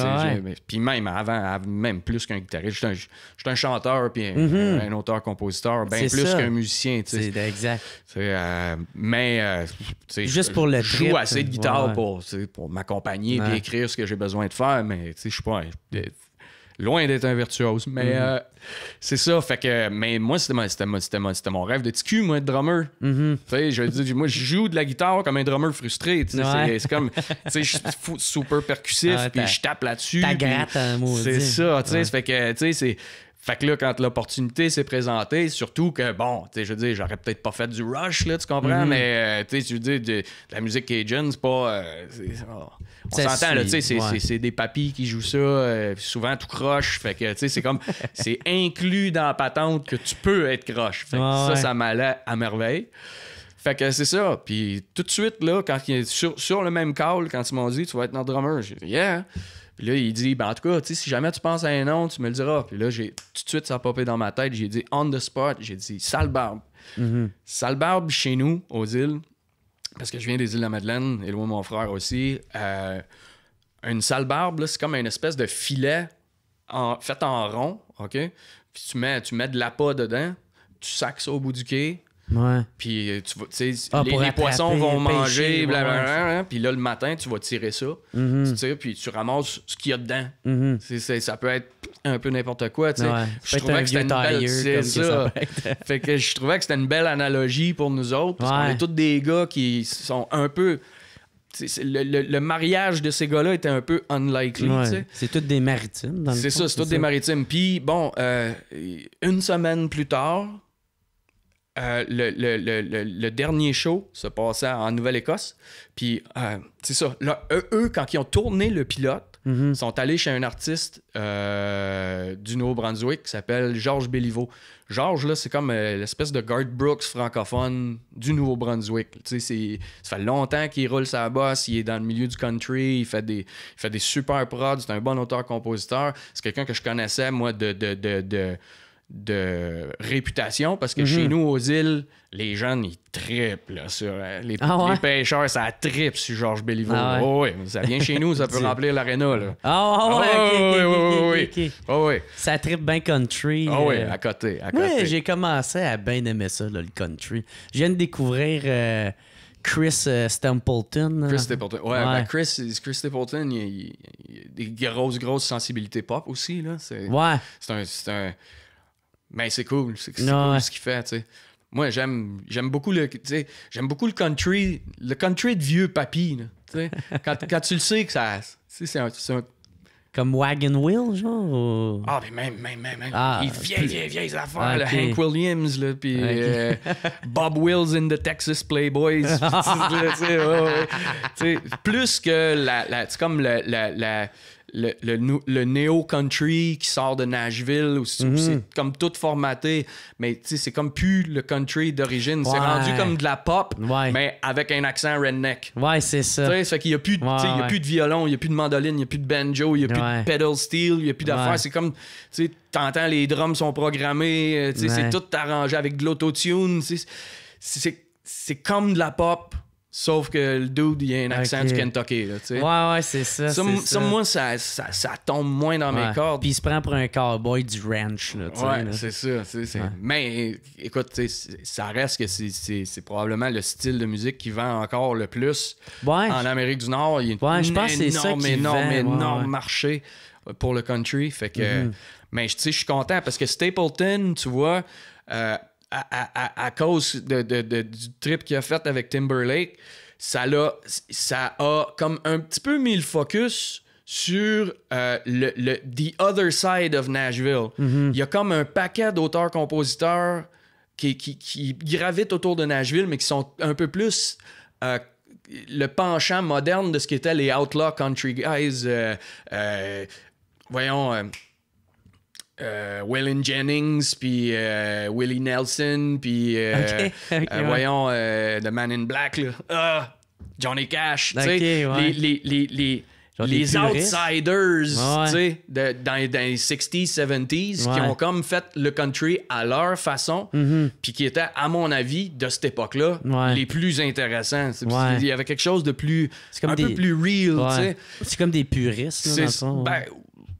Puis même avant, même plus qu'un guitariste. Je suis un, chanteur, puis un, mm-hmm. auteur-compositeur, bien plus qu'un musicien, tu sais. C'est exact. Euh, mais, euh, tu sais, juste pour le je joue assez de hein. guitare pour, pour m'accompagner, Écrire ce que j'ai besoin de faire, mais je suis pas loin d'être un virtuose. Mais mhm. euh, c'est ça. Fait que, mais moi, c'était mon, mon, rêve de TQ, moi, être drummer. Mhm. tu sais je dis, moi, je joue de la guitare comme un drummer frustré. sais C'est comme, tu sais je suis super percussif, puis je tape là-dessus. Ta gratte, hein, C'est ça. tu Fait que, tu sais, c'est fait que là, quand l'opportunité s'est présentée, surtout que, bon, tu sais, je veux dire, j'aurais peut-être pas fait du rush, là, tu comprends, mhm. mais, euh, tu sais, veux dire, la musique Cajun, c'est pas... Euh, on s'entend, tu sais, c'est des papis qui jouent ça, euh, souvent tout croche, fait que, tu sais, c'est comme, c'est inclus dans la patente que tu peux être croche. Fait que ça, ça m'allait à merveille. Fait que c'est ça. Puis tout de suite, là, quand il est sur, sur le même call, quand ils m'ont dit, tu vas être notre drummer, j'ai dit, yeah. Puis là, il dit, ben, en tout cas, si jamais tu penses à un nom, tu me le diras. Puis là, j'ai tout de suite, ça a popé dans ma tête. J'ai dit, on the spot, j'ai dit, sale barbe. Mhm. barbe chez nous, aux îles, parce que je viens des îles de la Madeleine, et loin mon frère aussi. Euh, une sale barbe, c'est comme une espèce de filet fait en rond, OK? Puis tu mets, tu mets de l'appât dedans, tu sacs ça au bout du quai, puis euh, tu ah, les, poissons vont manger, blablabla. Hein. Puis là, le matin, tu vas tirer ça. Mm-hmm. puis tu ramasses ce qu'il y a dedans. Mm-hmm. ça peut être un peu n'importe quoi. Je trouvais que c'était une belle. fait que je trouvais que c'était une belle analogie pour nous autres. Parce qu'on est tous des gars qui sont un peu. Le, mariage de ces gars-là était un peu unlikely. C'est toutes des maritimes. C'est ça, c'est toutes des maritimes. Puis bon, euh, une semaine plus tard, euh, le, le, dernier show se passait en Nouvelle-Écosse. Puis, euh, c'est ça. Là, eux, quand ils ont tourné le pilote, mhm. sont allés chez un artiste euh, du Nouveau-Brunswick qui s'appelle Georges Béliveau. Georges, là, c'est comme euh, l'espèce de Garth Brooks francophone du Nouveau-Brunswick. Ça fait longtemps qu'il roule sa bosse, il est dans le milieu du country, il fait des, fait des super prods, c'est un bon auteur-compositeur. C'est quelqu'un que je connaissais, moi, de, de de réputation parce que chez mhm. nous aux îles, les jeunes ils trippent sur euh, les, ah pêcheurs ça trippe sur Georges Béliveau. Ah oh ça vient chez nous, ça peut remplir l'aréna Ça trippe bien country. Ah oui, euh. à côté, j'ai commencé à bien aimer ça là, le country. Je viens de découvrir euh, Chris Stampleton. Chris Stapleton. Ben, ouais, Chris, Chris Stapleton, il, a des grosses, grosses sensibilités pop aussi. Là. C'est, C'est un, mais ben, c'est cool. C'est cool ce qu'il fait, tu sais. Moi, j'aime, j'aime beaucoup le, j'aime beaucoup le country, le country de vieux papy, là, quand, quand, tu le sais que ça, c'est un, Comme Wagon Wheel, genre? Ah, mais même, même, même. même. Ah, il vieille, vieille, vieille affaire, ah, Hank Williams, là, puis euh, Bob Wills in the Texas Playboys. t'sais, plus que la, c'est comme la le, le, néo-country qui sort de Nashville, où c'est mhm. comme tout formaté, mais c'est comme plus le country d'origine. C'est rendu comme de la pop, mais avec un accent redneck. Ouais, c'est ça. T'sais, fait qu'il n'y a, plus, y a plus de violon, il n'y a plus de mandoline, il n'y a plus de banjo, il n'y a plus de pedal steel, il n'y a plus d'affaires. C'est comme, tu entends, les drums sont programmés, euh, c'est tout arrangé avec de l'autotune. C'est comme de la pop Sauf que le dude, il a un accent du Kentucky. Là, sais ouais, ouais, c'est ça. Ça, moi, ça, ça, ça, tombe moins dans mes cordes. Puis il se prend pour un cowboy du ranch. Là, ouais, c'est ça. Mais écoute, ça reste que c'est probablement le style de musique qui vend encore le plus en Amérique du Nord. Il y a un je énorme, ça énorme, énorme marché euh, pour le country. Fait que, mm Mais je suis content parce que Stapleton, tu vois, euh, à, cause de, du trip qu'il a fait avec Timberlake, ça a, ça a comme un petit peu mis le focus sur euh, le, le, The Other Side of Nashville. Mm-hmm. Il y a comme un paquet d'auteurs-compositeurs qui, qui, gravitent autour de Nashville, mais qui sont un peu plus euh, le penchant moderne de ce qu'étaient les Outlaw Country Guys. Euh, voyons euh, Jennings, puis euh, Willie Nelson, puis euh, euh, voyons, The Man in Black, là. Ah! Johnny Cash, les, les, les, les outsiders dans, les 60s, 70s, qui ont comme fait le country à leur façon, mhm. puis qui étaient, à mon avis, de cette époque-là, les plus intéressants. Il y avait quelque chose de plus, un peu plus real. C'est comme des puristes,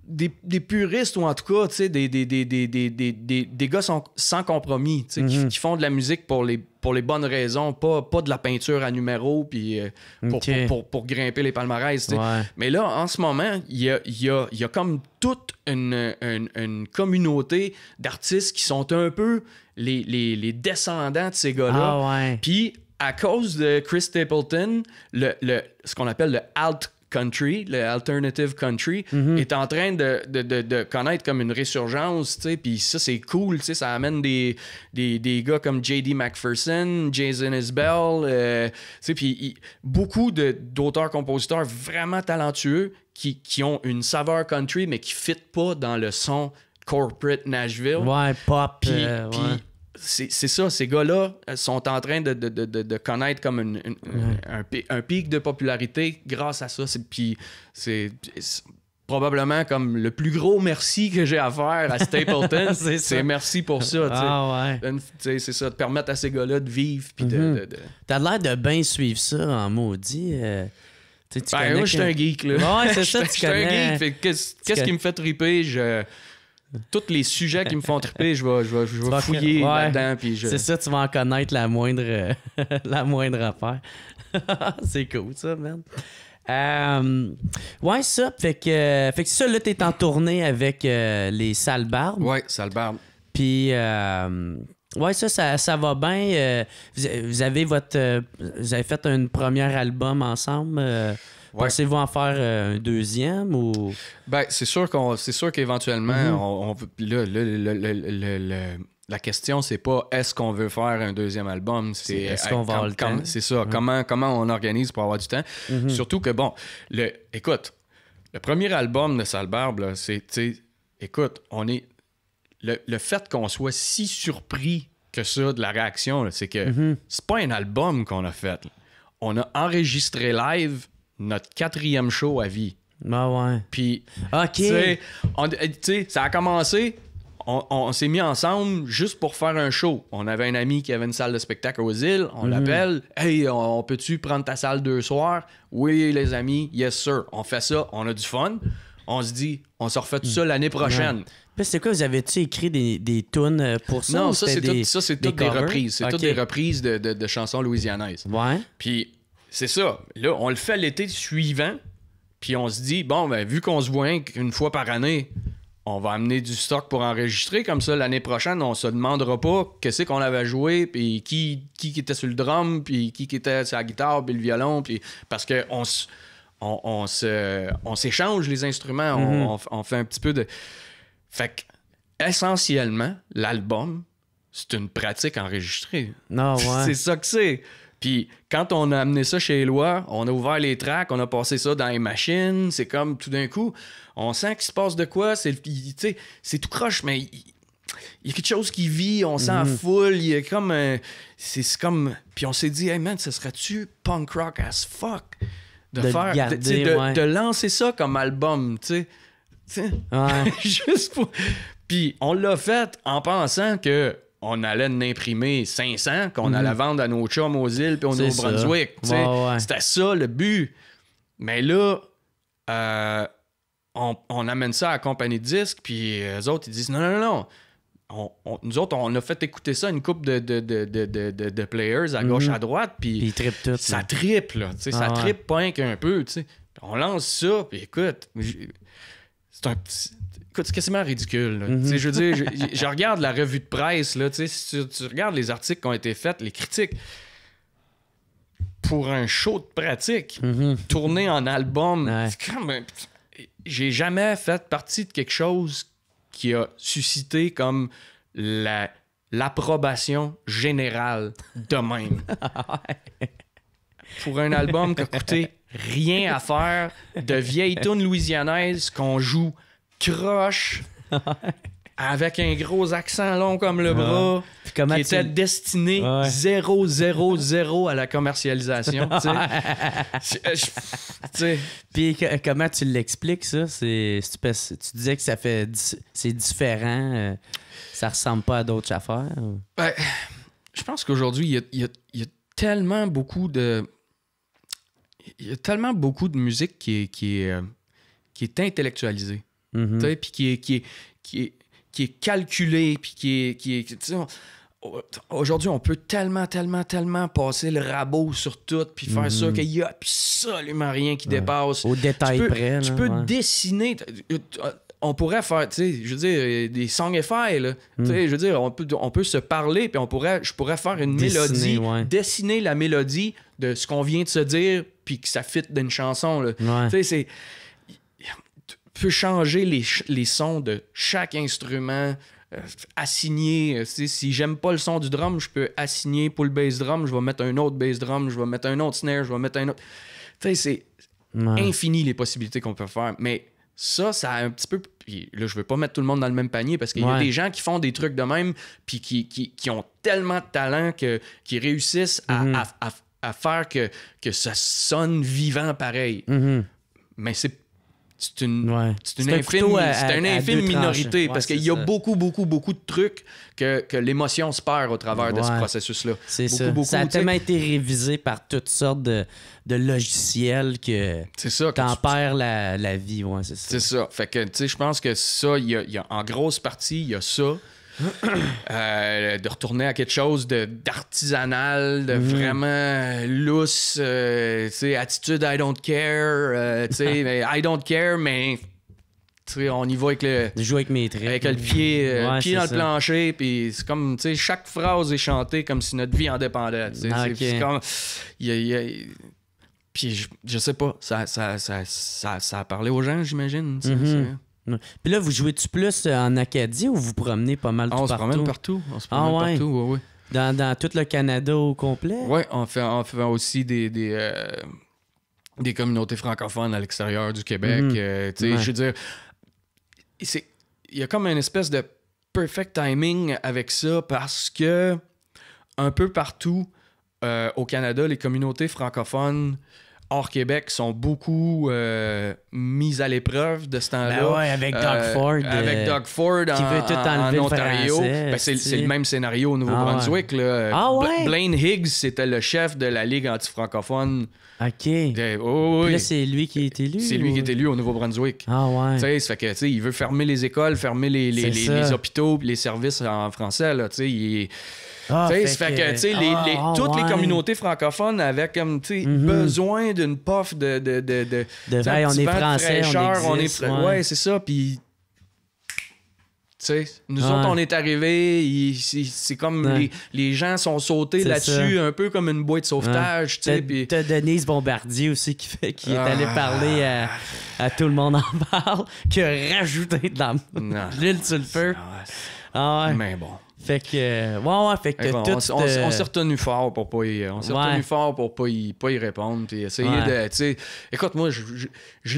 des, puristes ou en tout cas, tu sais, des, des, des, gars sans, compromis, tu sais, mhm. qui, font de la musique pour les, pour les bonnes raisons, pas, pas de la peinture à numéro puis euh, pour, pour, pour, grimper les palmarès. Tu sais. Mais là, en ce moment, il y a, y, a, y a, comme toute une, une, communauté d'artistes qui sont un peu les, les, les descendants de ces gars-là. Ah, puis à cause de Chris Stapleton, le, le ce qu'on appelle le alt country, le alternative country, mhm. est en train de, connaître comme une résurgence, tu puis ça, c'est cool, tu ça amène des, des, gars comme J.D. McPherson, Jason Isbell, euh, puis beaucoup d'auteurs-compositeurs vraiment talentueux qui, qui, ont une saveur country, mais qui ne fit pas dans le son corporate Nashville. Ouais, pop. Euh, c'est ça, ces gars-là euh, sont en train de, connaître comme un, pic de popularité grâce à ça. Puis c'est probablement comme le plus gros merci que j'ai à faire à Stapleton, c'est merci pour ça. Ah ouais. C'est ça, de permettre à ces gars-là de vivre. Puis de, mhm. T'as l'air de bien suivre ça en maudit. Euh, ben, moi, je suis un geek. Ouais, c'est ça, tu Qu'est-ce qui me fait triper? tous les sujets qui me font triper, je vais, je vais, fouiller dedans là-dedans. Je... C'est ça, tu vas en connaître la moindre, euh, la moindre affaire. c'est cool, ça, man. Euh, ouais, ça. Fait que, fait que ça, là, t'es en tournée avec euh, les sales barbes. Ouais, sales barbes. Puis, ouais, ça, ça, ça va bien. vous, avez votre, vous avez fait un premier album ensemble. Pensez-vous en faire euh, un deuxième ou. Ben, c'est sûr qu'on c'est sûr qu'éventuellement, on, là, la question, c'est pas est-ce qu'on veut faire un deuxième album, c'est est-ce euh, qu'on va le C'est ça, comment, comment on organise pour avoir du temps. Mhm. Surtout que, bon, le, écoute, le premier album de Salbarbe, c'est, écoute, on est. Le, fait qu'on soit si surpris que ça de la réaction, c'est que mhm. c'est pas un album qu'on a fait. On a enregistré live notre quatrième show à vie. Ah ouais. Puis, OK. Tu sais, eh, ça a commencé, on, s'est mis ensemble juste pour faire un show. On avait un ami qui avait une salle de spectacle aux îles, on mhm. l'appelle. Hey, on, peut-tu prendre ta salle deux soirs? Oui, les amis, yes sir. On fait ça, on a du fun. On se dit, on se refait tout ça l'année mhm. prochaine. Puis c'est quoi, vous avez-tu écrit des, des tunes euh, pour ça? Non, ça, c'est toutes des, tout des reprises. C'est toutes des reprises de, de chansons louisianaises. Ouais. Puis c'est ça. Là, on le fait l'été suivant, puis on se dit, bon, ben, vu qu'on se voit une fois par année, on va amener du stock pour enregistrer. Comme ça, l'année prochaine, on se demandera pas qu'est-ce qu'on avait joué, puis qui, qui était sur le drum, puis qui était sur la guitare, puis le violon, puis parce qu'on on On, s'échange les instruments, mhm. on, fait un petit peu de. Fait que, essentiellement, l'album, c'est une pratique enregistrée. Non, c'est ça que c'est. Puis quand on a amené ça chez Éloi, on a ouvert les tracks, on a passé ça dans les machines. C'est comme tout d'un coup, on sent qu'il se passe de quoi. C'est, c'est tout croche, mais il, y a quelque chose qui vit, on sent mm foule, il y a comme un... c'est comme puis on s'est dit hey man, ce serait-tu punk rock as fuck de, faire de, lancer ça comme album, tu sais. Juste pour puis on l'a fait en pensant que on allait en imprimer 500 qu'on mhm. allait vendre à nos chums aux îles puis on est au Brunswick. C'était ça le but. Mais là, euh, on, amène ça à la compagnie de disques, puis les autres, ils disent non, non, non. On, nous autres, on a fait écouter ça une coupe de, de, players à gauche, mhm. à droite, puis ça triple, ça triple pas qu'un un peu. On lance ça, puis écoute, c'est un petit c'est quasiment ridicule. Mhm. Je veux dire, je, regarde la revue de presse, là, si tu, regardes les articles qui ont été faits, les critiques, pour un show de pratique, mhm. tourné en album, J'ai jamais fait partie de quelque chose qui a suscité comme la l'approbation générale de même. Pour un album qui a coûté rien à faire de vieilles tunes louisianaises qu'on joue croche, avec un gros accent long comme le bras, comment qui était destiné 0, 0, 0 à la commercialisation. Puis comment tu l'expliques, ça? C'est, tu, disais que ça fait... C'est différent, euh, ça ressemble pas à d'autres affaires? Ben, je pense qu'aujourd'hui, il y, a, tellement beaucoup de... Il y a tellement beaucoup de musique qui qui est, qui est euh, intellectualisée. Mhm. puis qui est, qui, qui, est, calculé, puis qui est... Aujourd'hui, on peut tellement, tellement, tellement passer le rabot sur tout, puis faire ça mhm. qu'il n'y a absolument rien qui dépasse. Au détail tu peux, près. tu peux dessiner euh, euh, on pourrait faire, tu sais, je veux dire, euh, des songs et là. Tu mhm. sais, je veux dire, on peut, on peut se parler, puis on pourrait, je pourrais faire une mélodie, dessiner la mélodie de ce qu'on vient de se dire, puis que ça fit d'une chanson, là. Tu sais, c'est peut changer les, les sons de chaque instrument, euh, assigner. Euh, si j'aime pas le son du drum, je peux assigner pour le bass drum, je vais mettre un autre bass drum, je vais mettre un autre snare, je vais mettre un autre. c'est infini les possibilités qu'on peut faire. Mais ça, ça a un petit peu. là, je veux pas mettre tout le monde dans le même panier parce qu'il y a des gens qui font des trucs de même puis qui, qui, qui ont tellement de talent que, qui réussissent à, mhm. à, à, faire que, que ça sonne vivant pareil. Mhm. Mais c'est c'est une, infime, minorité parce qu'il y a beaucoup, beaucoup, beaucoup de trucs que, l'émotion se perd au travers de ce processus-là. C'est ça. ça a tellement été révisé par toutes sortes de, logiciels que t'en perds la, la vie. c'est ça. Fait que, je pense que ça, en grosse partie, il y a ça. Euh, de retourner à quelque chose d'artisanal, de, mm-hmm. vraiment euh, lousse, euh, attitude I don't care, mais I don't care, mais on y va avec le. joue avec mes traits. Avec le pied, dans le plancher. Puis c'est comme, tu sais, chaque phrase est chantée comme si notre vie en dépendait. C'est comme. y Puis je, sais pas, ça ça, ça, ça, ça a parlé aux gens, j'imagine. Mm-hmm. Puis là, vous jouez-tu plus euh, en Acadie ou vous promenez pas mal de ah, tout on partout? Se promène partout? On se ah, promène partout, dans, dans, tout le Canada au complet? Oui, on fait, on aussi euh, des, communautés francophones à l'extérieur du Québec. Hmm. Euh, je veux dire, il y a comme une espèce de perfect timing avec ça parce que un peu partout au Canada, les communautés francophones hors Québec sont beaucoup euh, mis à l'épreuve de ce temps-là. Ben avec Doug euh, Ford. Euh, avec Doug Ford qui veut tout enlever Ontario. Ben, c'est, le même scénario au Nouveau-Brunswick. Ah ah Blaine Higgs, c'était le chef de la Ligue antifrancophone OK. Oh, oh, là, oh. c'est lui qui est élu. C'est lui qui est élu au Nouveau-Brunswick. Ah ouais. sais, ça fait que, sais, il veut fermer les écoles, fermer les, les, les, hôpitaux, les services en français, là, tu sais, il... Ah, sais, fait fait que, tu sais, ah, toutes les communautés francophones avaient comme, tu sais mm-hmm. besoin d'une pof de... de, de, de, de on, est français, on, existe, est on ouais c'est ça. Puis nous autres, on est arrivés, c'est comme les, gens sont sautés là-dessus, un peu comme une boîte de sauvetage. Ouais. T'as Denise Bombardier aussi qui, fait, qui est allé ah. parler à, Tout le monde en parle, qui a rajouté de l'huile sur le feu. Ah ah Mais bon. Fait que, on, s'est retenu fort pour pas fort pour pas y, répondre. Puis de, écoute, moi, je,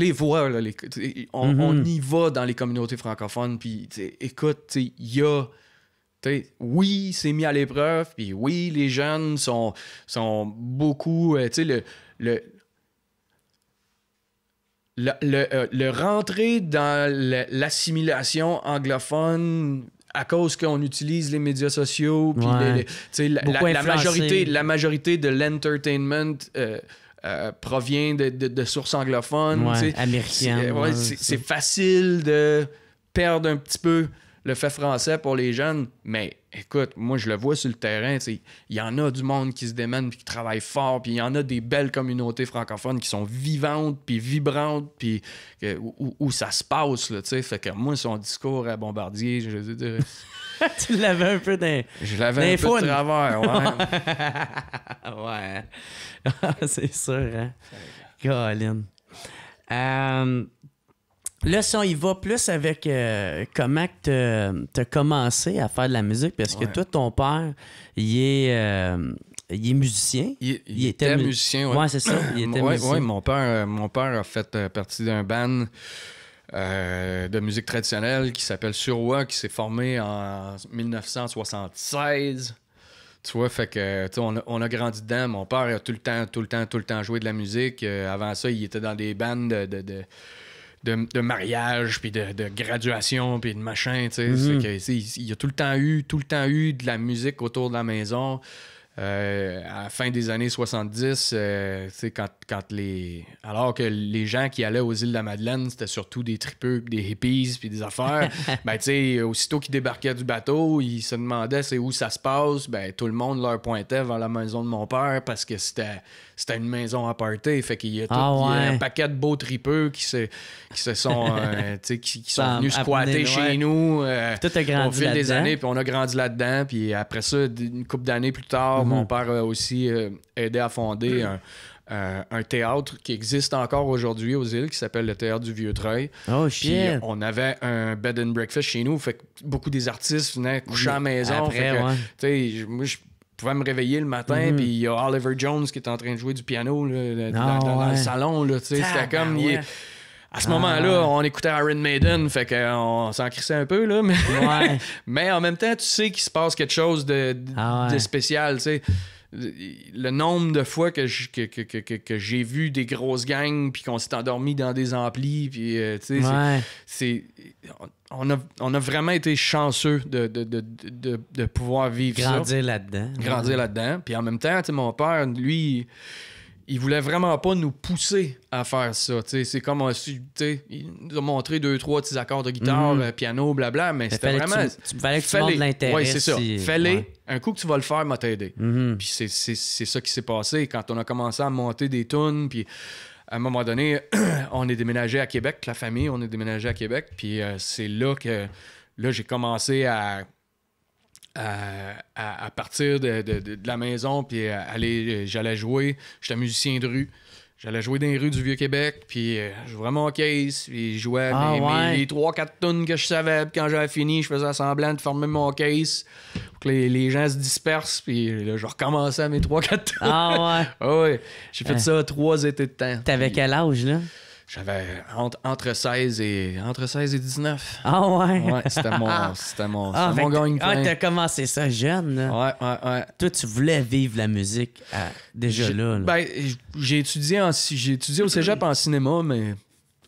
les vois, mm-hmm. on, y va dans les communautés francophones. Puis, écoute, il y a. oui, c'est mis à l'épreuve, puis oui, les jeunes sont, sont beaucoup. Euh, le, le, euh, le rentrer dans l'assimilation anglophone à cause qu'on utilise les médias sociaux, puis la, majorité, la majorité de l'entertainment. Euh, euh, provient de, sources anglophones, américaines. C'est facile de perdre un petit peu le fait français pour les jeunes, mais écoute, moi je le vois sur le terrain, il y en a du monde qui se démène, qui travaille fort, puis il y en a des belles communautés francophones qui sont vivantes, puis vibrantes, puis où, ça se passe, le tu Fait que moi, son discours à Bombardier, je veux dire... tu l'avais un peu d'un Je l'avais un peu travers, ouais. Ah, c'est sûr, hein. Colin. Euh, Là, si il va plus avec euh, comment tu as commencé à faire de la musique, parce que toi, ton père, il est, euh, il musicien. Il, était, musicien, oui. Oui, c'est ça. Il était musicien. Oui, mon, père, euh, mon père a fait partie d'un band de musique traditionnelle qui s'appelle Surwa, qui s'est formé en 1976. Tu vois, fait que, on a, on a, grandi dedans. Mon père a tout le temps, tout le temps, tout le temps joué de la musique. avant ça, il était dans des bands de de, mariage, puis de, graduation, puis de machin. Mm-hmm. Tu sais, il y a tout le temps eu, tout le temps eu de la musique autour de la maison. Euh, à la fin des années 70, euh, quand, quand les... alors que les gens qui allaient aux îles de la Madeleine, c'était surtout des tripeux, des hippies, puis des affaires, ben, aussitôt qu'ils débarquaient du bateau, ils se demandaient c'est où ça se passe, ben, tout le monde leur pointait vers la maison de mon père parce que c'était, c'était une maison à party. Fait qu'il y, a ah un paquet de beaux tripeux qui se, qui se sont, euh, qui, sont venus squatter chez nous a au fil des années, puis on a grandi là-dedans. Puis après ça, une couple d'années plus tard, mon mm-hmm. père a aussi euh, aidé à fonder euh, un, théâtre qui existe encore aujourd'hui aux îles qui s'appelle le Théâtre du Vieux-Treuil. Oh, on avait un bed and breakfast chez nous. Fait beaucoup des artistes venaient coucher à la maison. moi, je pouvais me réveiller le matin, mm-hmm. puis il y a Oliver Jones qui est en train de jouer du piano ah, dans, le salon. C'était comme à ce moment-là, ah. on écoutait Iron Maiden, fait qu'on s'en crissait un peu, là. Mais, en même temps, tu sais qu'il se passe quelque chose de, ah spécial, tu sais. Le nombre de fois que, j'ai vu des grosses gangs, puis qu'on s'est endormi dans des amplis, puis euh, c'est. On a, vraiment été chanceux de, pouvoir vivre ça. Grandir là-dedans. Grandir là-dedans. Puis en même temps, mon père, lui il voulait vraiment pas nous pousser à faire ça. C'est comme euh, si il nous a montré deux, trois petits accords de guitare, mhm. euh, piano, blabla, mais, c'était vraiment. Tu, fallait que tu l'intérêt. Oui, c'est ça. fais Fallait, un coup que tu vas le faire, m'a t'aider. Mhm. Puis c'est ça qui s'est passé quand on a commencé à monter des tunes. Puis à un moment donné, on est déménagé à Québec, la famille, on est déménagé à Québec. Puis euh, c'est là que là j'ai commencé à à, partir de, de, de, la maison, puis euh, j'allais jouer. J'étais musicien de rue. J'allais jouer dans les rues du Vieux-Québec, puis euh, je jouais mon case, puis je jouais ah, mes, les 3-4 tonnes que je savais, puis quand j'avais fini, je faisais semblant de former mon case pour que les, gens se dispersent, puis là, je recommençais mes 3-4 ah, tonnes. Ah ouais? J'ai fait hein. ça trois étés de temps. T'avais quel âge, là? J'avais entre, 16 et, entre 16 et 19. Ah ouais? Ouais, c'était mon, ah. c'était mon, ah, mon ah, t'as commencé ça jeune, là. Ouais, ouais, ouais. Toi, tu voulais vivre la musique ah, déjà là, Ben, j'ai étudié, j'ai étudié au cégep en cinéma, mais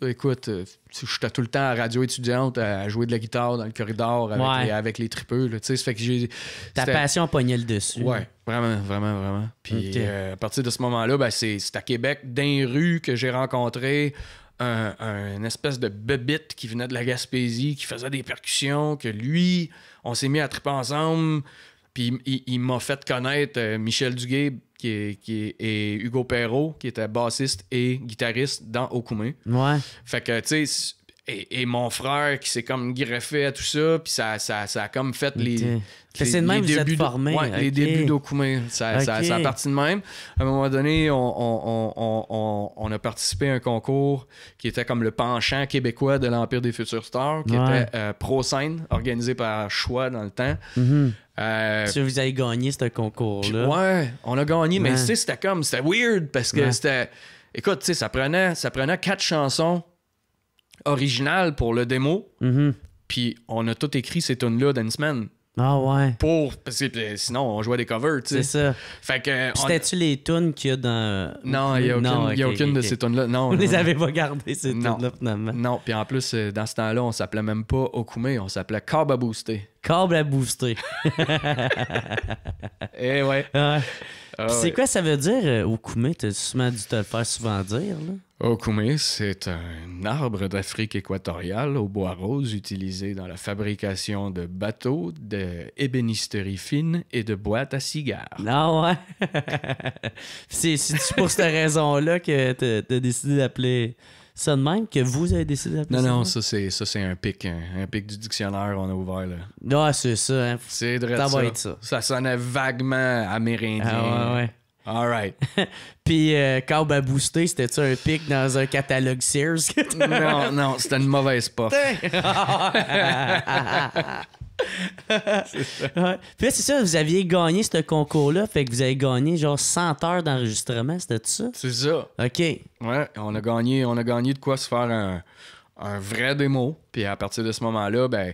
Écoute, euh, j'étais tout le temps à radio étudiante à jouer de la guitare dans le corridor avec, les, avec les tripeux. Là, fait que Ta passion pognait le dessus. Oui, vraiment, vraiment, vraiment. Puis euh, à partir de ce moment-là, ben, c'est, à Québec, d'un rue, que j'ai rencontré un, espèce de bebite qui venait de la Gaspésie, qui faisait des percussions, que lui, on s'est mis à triper ensemble. Puis il, il m'a fait connaître euh, Michel Duguay, qui, est, Hugo Perrault, qui était bassiste et guitariste dans Okume. Ouais. Fait que, tu sais, et, mon frère qui s'est comme greffé à tout ça, puis ça, ça, ça a comme fait les. même les débuts formé. Les débuts d'Okoumé. Ça, ça, ça, a parti de même. À un moment donné, on, on, on, on, a participé à un concours qui était comme le penchant québécois de l'Empire des Futurs Stars, qui était euh, Pro-Scène, organisé par Choix dans le temps. Mm-hmm. Euh, vous avez gagné ce concours-là. Ouais, on a gagné, mais tu c'était comme, c'était weird parce que c'était. Écoute, tu sais, ça prenait, ça prenait quatre chansons original pour le démo. Mhm. Puis on a tout écrit ces tunes-là d'une semaine. Ah ouais. Pour, parce que euh, sinon, on jouait des covers, tu sais. C'est ça. Fait que. C'était-tu les tunes qu'il y a dans. Non, il n'y a aucune, y a aucune de ces tunes-là. Non. On les avez pas gardées, ces tunes-là, finalement. Non, puis en plus, euh, dans ce temps-là, on s'appelait même pas Okume, on s'appelait Boosté câble à booster. Eh ouais. Ah c'est quoi ça veut dire, Okoumé? Euh, Okume? T'as sûrement dû te le faire souvent dire, là. Okume, c'est un arbre d'Afrique équatoriale au bois rose utilisé dans la fabrication de bateaux, d'ébénisterie fine et de boîtes à cigares. Non, ah ouais. c'est pour cette raison-là que t'as décidé d'appeler ça de même que vous avez décidé d'appeler non, ça? Non, non, ça c'est, ça, c'est un pic. Un pic du dictionnaire, on a ouvert là. Ah, c'est ça. Hein. C'est vrai. Ça, va être ça. Ça sonnait vaguement amérindien. Ah, ouais, ouais. All right. Puis quand euh, on à booster, c'était-tu un pic dans un catalogue Sears? non, non, c'était une mauvaise porte. ouais. Puis c'est ça, vous aviez gagné ce concours-là, fait que vous avez gagné genre 100 heures d'enregistrement, c'était ça? C'est ça. OK. Ouais, on a gagné, on a gagné de quoi se faire un, vrai démo. Puis à partir de ce moment-là, ben,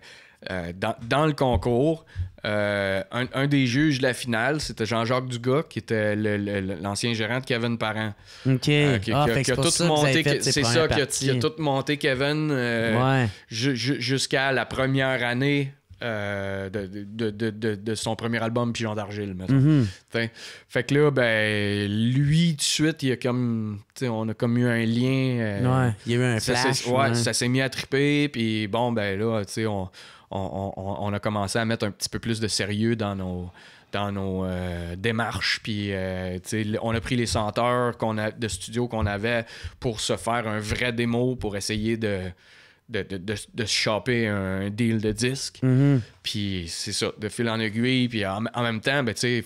euh, dans, le concours, euh, un, des juges de la finale, c'était Jean-Jacques Dugas, qui était l'ancien gérant de Kevin Parent. OK. Euh, ah, a, tout monté. C'est ça, qui a, tout monté Kevin jusqu'à la première année euh, de, son premier album Pigeon d'argile. Mhm. Fait que là, ben, lui, tout de suite, il a comme, on a comme eu un lien. Euh, il y a eu un flash. Ça, s'est mis à triper, puis bon, ben là, on, on, a commencé à mettre un petit peu plus de sérieux dans nos dans nos euh, démarches puis on a pris les senteurs qu'on a de studio qu'on avait pour se faire un vrai démo pour essayer de de, se choper un deal de disque. Mm-hmm. Puis c'est ça, de fil en aiguille. Puis en, même temps, ben, il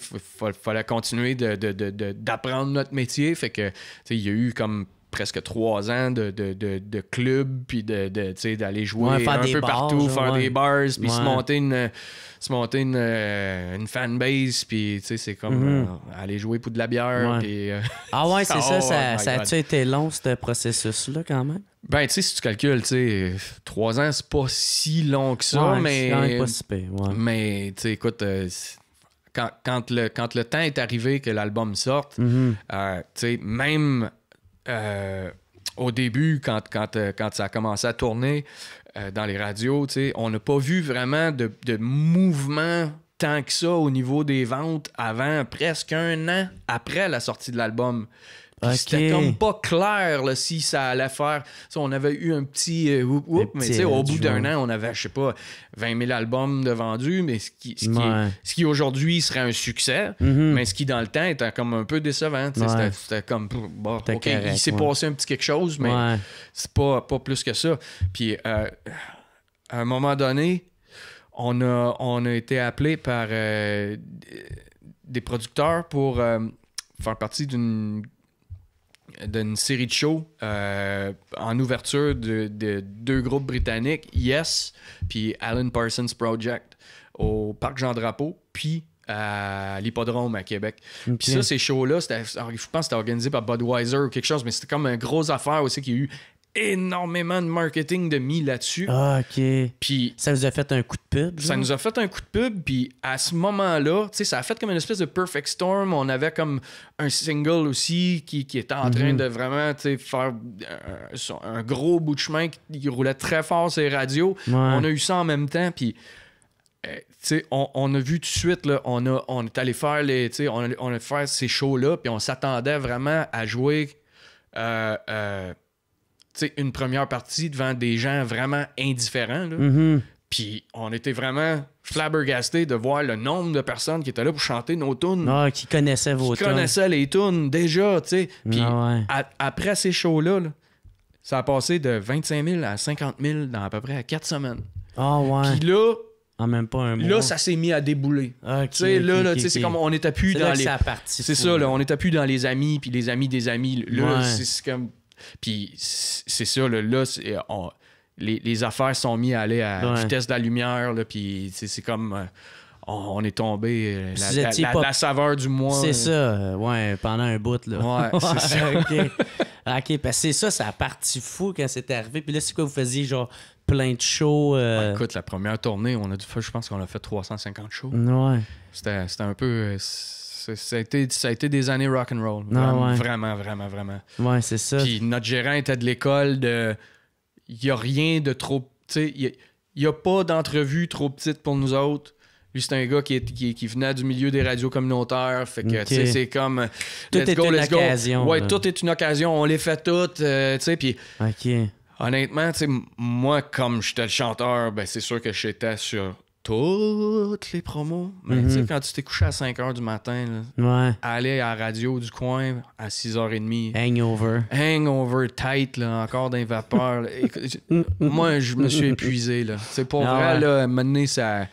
fallait continuer d'apprendre notre métier. Fait que, il y a eu comme presque trois ans de, de, de, club, puis de, d'aller jouer un peu partout, faire des bars, puis se monter une, se monter euh, fanbase, puis c'est comme mm-hmm. euh, aller jouer pour de la bière. Euh, ah ouais, c'est oh, ça, ça, a-tu été long, ce processus-là, quand même? Ben, tu sais, si tu calcules, tu trois ans, c'est pas si long que ça, mais. Mais, tu sais, écoute, euh, quand, le, quand le temps est arrivé que l'album sorte, mhm. euh, tu sais, même euh, au début, quand, ça a commencé à tourner dans les radios, tu sais, on n'a pas vu vraiment de mouvement tant que ça au niveau des ventes avant presque un an après la sortie de l'album. C'était comme pas clair si ça allait faire. on avait eu un petit euh, mais au bout d'un an, on avait, je sais pas, 20 000 albums de vendus, mais ce qui, ce qui, aujourd'hui serait un succès, mhm. mais ce qui dans le temps était comme un peu décevant. C'était comme, bon, il s'est passé un petit quelque chose, mais c'est pas, pas plus que ça. Puis euh, à un moment donné, on a, on a été appelé par euh, des producteurs pour faire partie d'une d'une série de shows euh, en ouverture de, deux groupes britanniques, Yes, puis Alan Parsons Project, au Parc Jean-Drapeau, puis à l'hippodrome à Québec. Puis ça, ces shows-là, je pense que c'était organisé par Budweiser ou quelque chose, mais c'était comme une grosse affaire aussi qui y a eu énormément de marketing de mis là-dessus. Ah, OK. Puis ça nous a fait un coup de pub. Ça nous a fait un coup de pub, puis à ce moment-là, tu sais, ça a fait comme une espèce de perfect storm. On avait comme un single aussi qui, était en train mhm. de vraiment, tu sais, faire un, gros bout de chemin qui, roulait très fort sur les radios. On a eu ça en même temps, puis... Euh, on, on, a vu tout de suite, on, a, on est allé faire les, on, fait ces shows-là, puis on s'attendait vraiment à jouer euh, euh, une première partie devant des gens vraiment indifférents. Mm-hmm. Puis on était vraiment flabbergastés de voir le nombre de personnes qui étaient là pour chanter nos tunes. Ah, qui connaissaient vos tunes. Qui connaissaient les tunes déjà, tu sais. Puis ah, après ces shows-là, ça a passé de 25 000 à 50 000 dans à peu près 4 semaines. Ah ouais. Puis là, Là, ça s'est mis à débouler. tu sais, là, c'est comme on n'était plus dans les. C'est ça, là, on était plus dans les amis, puis les amis des amis. Là, c'est comme puis c'est ça, là, euh, les, affaires sont mises à aller à vitesse de la lumière, là, puis c'est comme euh, on est tombé euh, la, la, saveur du mois. C'est ça, ouais, pendant un bout. Là. Ouais, c'est ça. OK, parce c'est ça, ça a parti fou quand c'est arrivé. Puis là, c'est quoi, vous faisiez genre plein de shows? Bah, écoute, la première tournée, on a dû faire, je pense qu'on a fait 350 shows. Ouais. C'était un peu ça, a été, ça a été des années rock'n'roll. Ah, vraiment, roll vraiment, vraiment, vraiment. Ouais, c'est ça. Puis notre gérant était de l'école de. Il n'y a rien de trop. il n'y a, pas d'entrevue trop petite pour nous autres. Lui, c'est un gars qui, qui, venait du milieu des radios communautaires. Fait que, tu sais, c'est comme. Euh, tout est une occasion. Go. Ouais, tout est une occasion. On les fait toutes. Euh, tu Honnêtement, tu moi, comme j'étais le chanteur, ben, c'est sûr que j'étais sur toutes les promos. Ben, Mais mhm. tu sais, quand tu t'es couché à 5 h du matin, aller à la radio du coin à 6h30. Hangover. Hangover tight, là, encore des vapeur vapeurs. moi, je me suis épuisé. C'est pas ah vrai, là, mener ça. Ouais.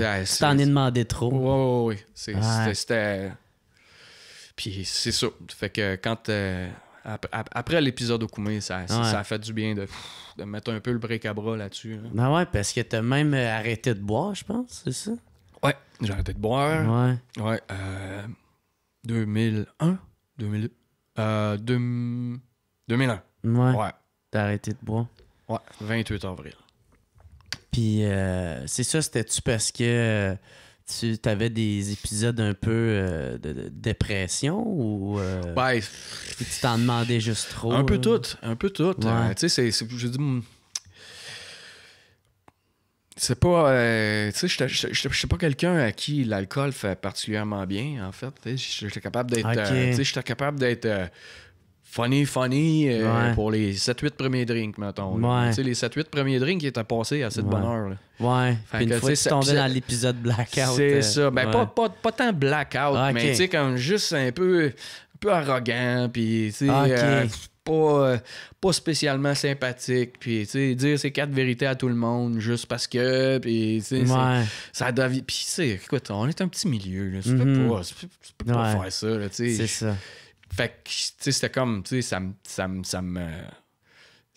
Ah. t'en es demandé trop. Oui, oui, oui. C'était. Puis c'est ça. Fait que quand. Euh, après, l'épisode au Koumé, ça, ça a fait du bien de de mettre un peu le bric à bras là-dessus. Hein. Ben ouais, parce que t'as même euh, arrêté de boire, je pense, c'est ça? Ouais, j'ai arrêté de boire. Ouais. Ouais. 2001? Euh, 2001. Euh, ouais. ouais. T'as arrêté de boire? Ouais, 28 avril. Puis c'est ça, c'était-tu parce que tu avais des épisodes un peu euh, de, dépression ou euh, ben, tu t'en demandais juste trop? Un peu tout, un peu tout. Euh, tu sais, c'est, je dis, hmm, c'est pas, euh, tu sais, je suis pas quelqu'un à qui l'alcool fait particulièrement bien. En fait, j'étais capable d'être, je j'étais capable d'être funny, funny euh, pour les 7-8 premiers drinks, mettons. Tu sais, les 7-8 premiers drinks qui étaient passés à cette bonne heure. Ouais. puis une que, fois que tu dans l'épisode Blackout. C'est euh, ça. Ben, pas, pas, pas, tant Blackout, ah, mais tu sais, comme juste un peu, un peu arrogant, puis tu sais... Ah, euh, pas, pas spécialement sympathique. Puis, tu sais, dire ces quatre vérités à tout le monde juste parce que. Puis, tu sais, ça devient. Puis, écoute, on est un petit milieu. Là. Tu, peux mm-hmm. pas, pas faire ça. Tu sais. C'est ça. Fait que, tu sais, c'était comme, tu sais, ça, ça, ça me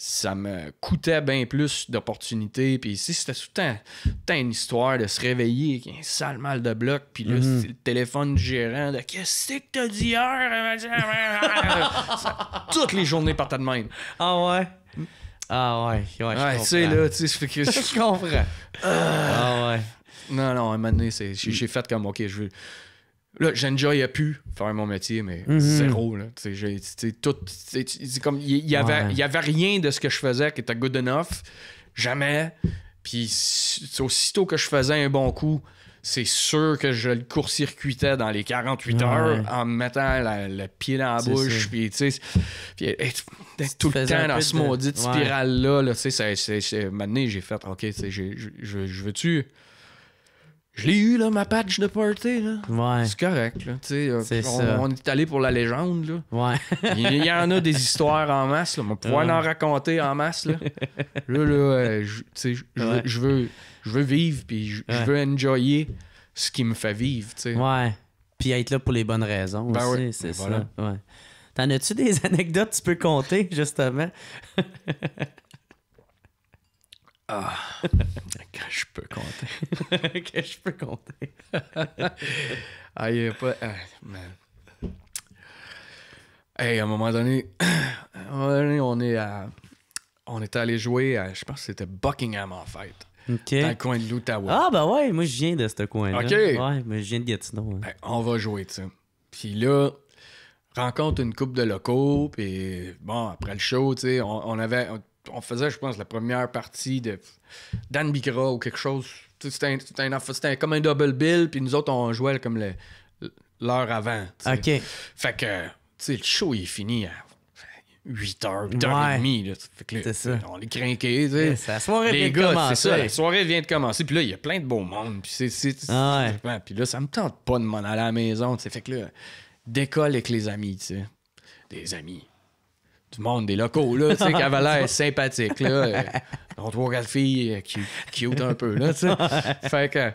ça me coûtait bien plus d'opportunités. Puis ici, c'était tout le temps, une histoire de se réveiller avec un sale mal de bloc. Puis mhm. le téléphone gérant de Qu'est-ce que t'as dit hier Toutes les journées partaient de même. Ah ouais Ah ouais, ouais, je Tu sais, là, tu sais, je comprends. Ah. ah ouais. Non, non, à un moment donné, j'ai fait comme Ok, je veux. Là, j'enjoyais plus faire mon métier, mais c'est zéro. tout, comme, il y, avait, y avait rien de ce que je faisais qui était good enough. Jamais. Puis aussitôt que je faisais un bon coup, c'est sûr que je le court-circuitais dans les 48 heures en me mettant le pied dans la bouche. Puis, tu sais, tout le temps dans ce maudit spirale-là. Là, j'ai fait, OK, je veux-tu je l'ai eu, là, ma patch de party, là. C'est correct, là. Euh, on, est allé pour la légende, là. Ouais. Il y en a des histoires en masse, là. On va pouvoir en raconter en masse, là. là, là, je veux, vivre, puis je veux enjoyer ce qui me fait vivre, tu sais. Ouais. Puis être là pour les bonnes raisons ben aussi, c'est ben T'en as-tu des anecdotes que tu peux compter, justement? Ah, que je peux compter. que je peux compter. ah, pas. Ah, hey, à un moment donné, on est à, On est allé jouer à, je pense que c'était Buckingham en fait. OK. Dans le coin de l'Outaouais. Ah, ben ouais, moi je viens de ce coin-là. OK. Ouais, mais je viens de Gatineau. Hein. Ben, on va jouer, tu Puis là, rencontre une coupe de locaux, puis bon, après le show, tu sais, on, avait on faisait, je pense, la première partie de Dan Bicra ou quelque chose. C'était comme un double bill, puis nous autres, on jouait comme l'heure avant. OK. Fait que, tu sais, le show, il est fini à 8h, 8h30. Fait que ça. on est craqué. la soirée Les gars, C'est ça, la soirée vient de commencer. Puis là, il y a plein de beaux mondes. Puis, c'est, ah puis là, ça me tente pas de m'en aller à la maison. T'sais. Fait que là, décolle avec les amis. tu sais Des amis du monde des locaux, là, tu sais, qui sympathique, là. On trois, quatre filles euh, qui cute un peu, là, tu sais. Fait que,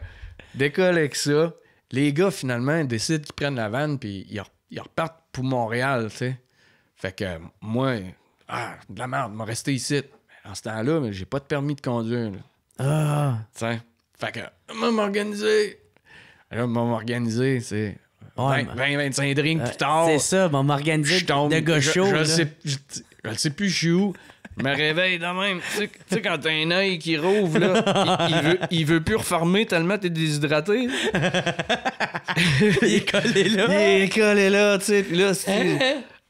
décolle avec ça. Les gars, finalement, décident qu'ils prennent la vanne, puis ils, repartent pour Montréal, tu sais. Fait que, moi, ah, de la merde, m'a resté ici. En ce temps-là, j'ai pas de permis de conduire, là. Ah! Tiens. Fait que, moi, m'organiser. Là, m'organiser, c'est 20, ben, 25 drinks euh, plus tard. C'est ça, ben, on m'organiser de gars chaud. Je, sais, je, sais plus, je suis où. Je me réveille de même. Tu sais, quand t'as un œil qui rouvre, là, il, veut, il veut plus reformer tellement t'es déshydraté. il est collé là. Il est collé là, tu sais. Puis là, c'est.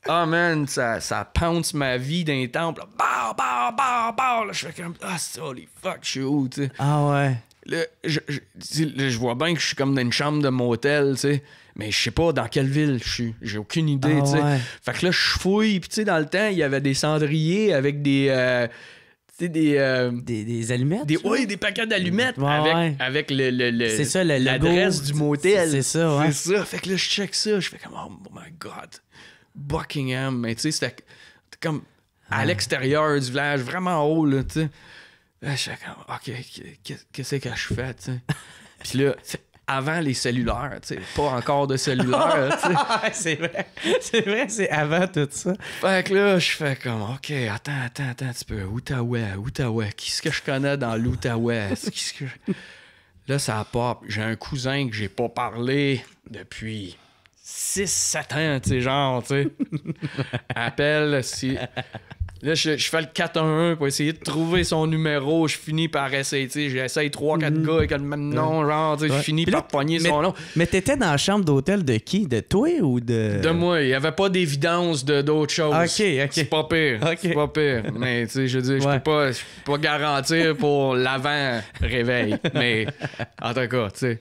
Ah, man, ça, ça ma vie d'un les temples. Bah, bah, bah, Là, je fais comme. Ah, oh, holy fuck, je suis où, tu Ah ouais. Là, je, je, je vois bien que je suis comme dans une chambre de motel, tu sais mais je sais pas dans quelle ville je suis. J'ai aucune idée. Ah tu sais. Fait que là, je fouille. Puis tu sais, dans le temps, il y avait des cendriers avec des. Euh, tu des, euh, des, des, allumettes? Des, oui, des paquets d'allumettes avec, avec le, le, c'est ça, l'adresse du motel. C'est ça, ouais. C'est ça. Fait que là, je check ça. Je fais comme, oh my God, Buckingham. Mais tu sais, c'était comme à ah. l'extérieur du village, vraiment haut, là, tu sais. je fais comme, OK, qu'est-ce que je fais, tu sais? Puis là, avant les cellulaires, tu sais, pas encore de cellulaire. c'est vrai, c'est vrai, c'est avant tout ça. Fait que là, je fais comme, OK, attends, attends, attends un petit peu, Outaouais, Outaouais, qu'est-ce que je connais dans l'Outaouais? Que... Là, ça pop, j'ai un cousin que j'ai pas parlé depuis 6-7 ans, tu sais, genre, tu sais. Appelle si... Là, je, fais le 4-1-1 pour essayer de trouver son numéro. Je finis par essayer, tu j'essaye 3-4 mhm. gars avec même genre, je finis par pogner son nom. Mais t'étais dans la chambre d'hôtel de qui? De toi ou de... De moi. Il n'y avait pas d'évidence d'autre chose. OK, OK. C'est pas pire. C'est pas pire. mais, tu sais, je dis je peux pas, je peux pas garantir pour l'avant-réveil. mais, en tout cas, tu sais...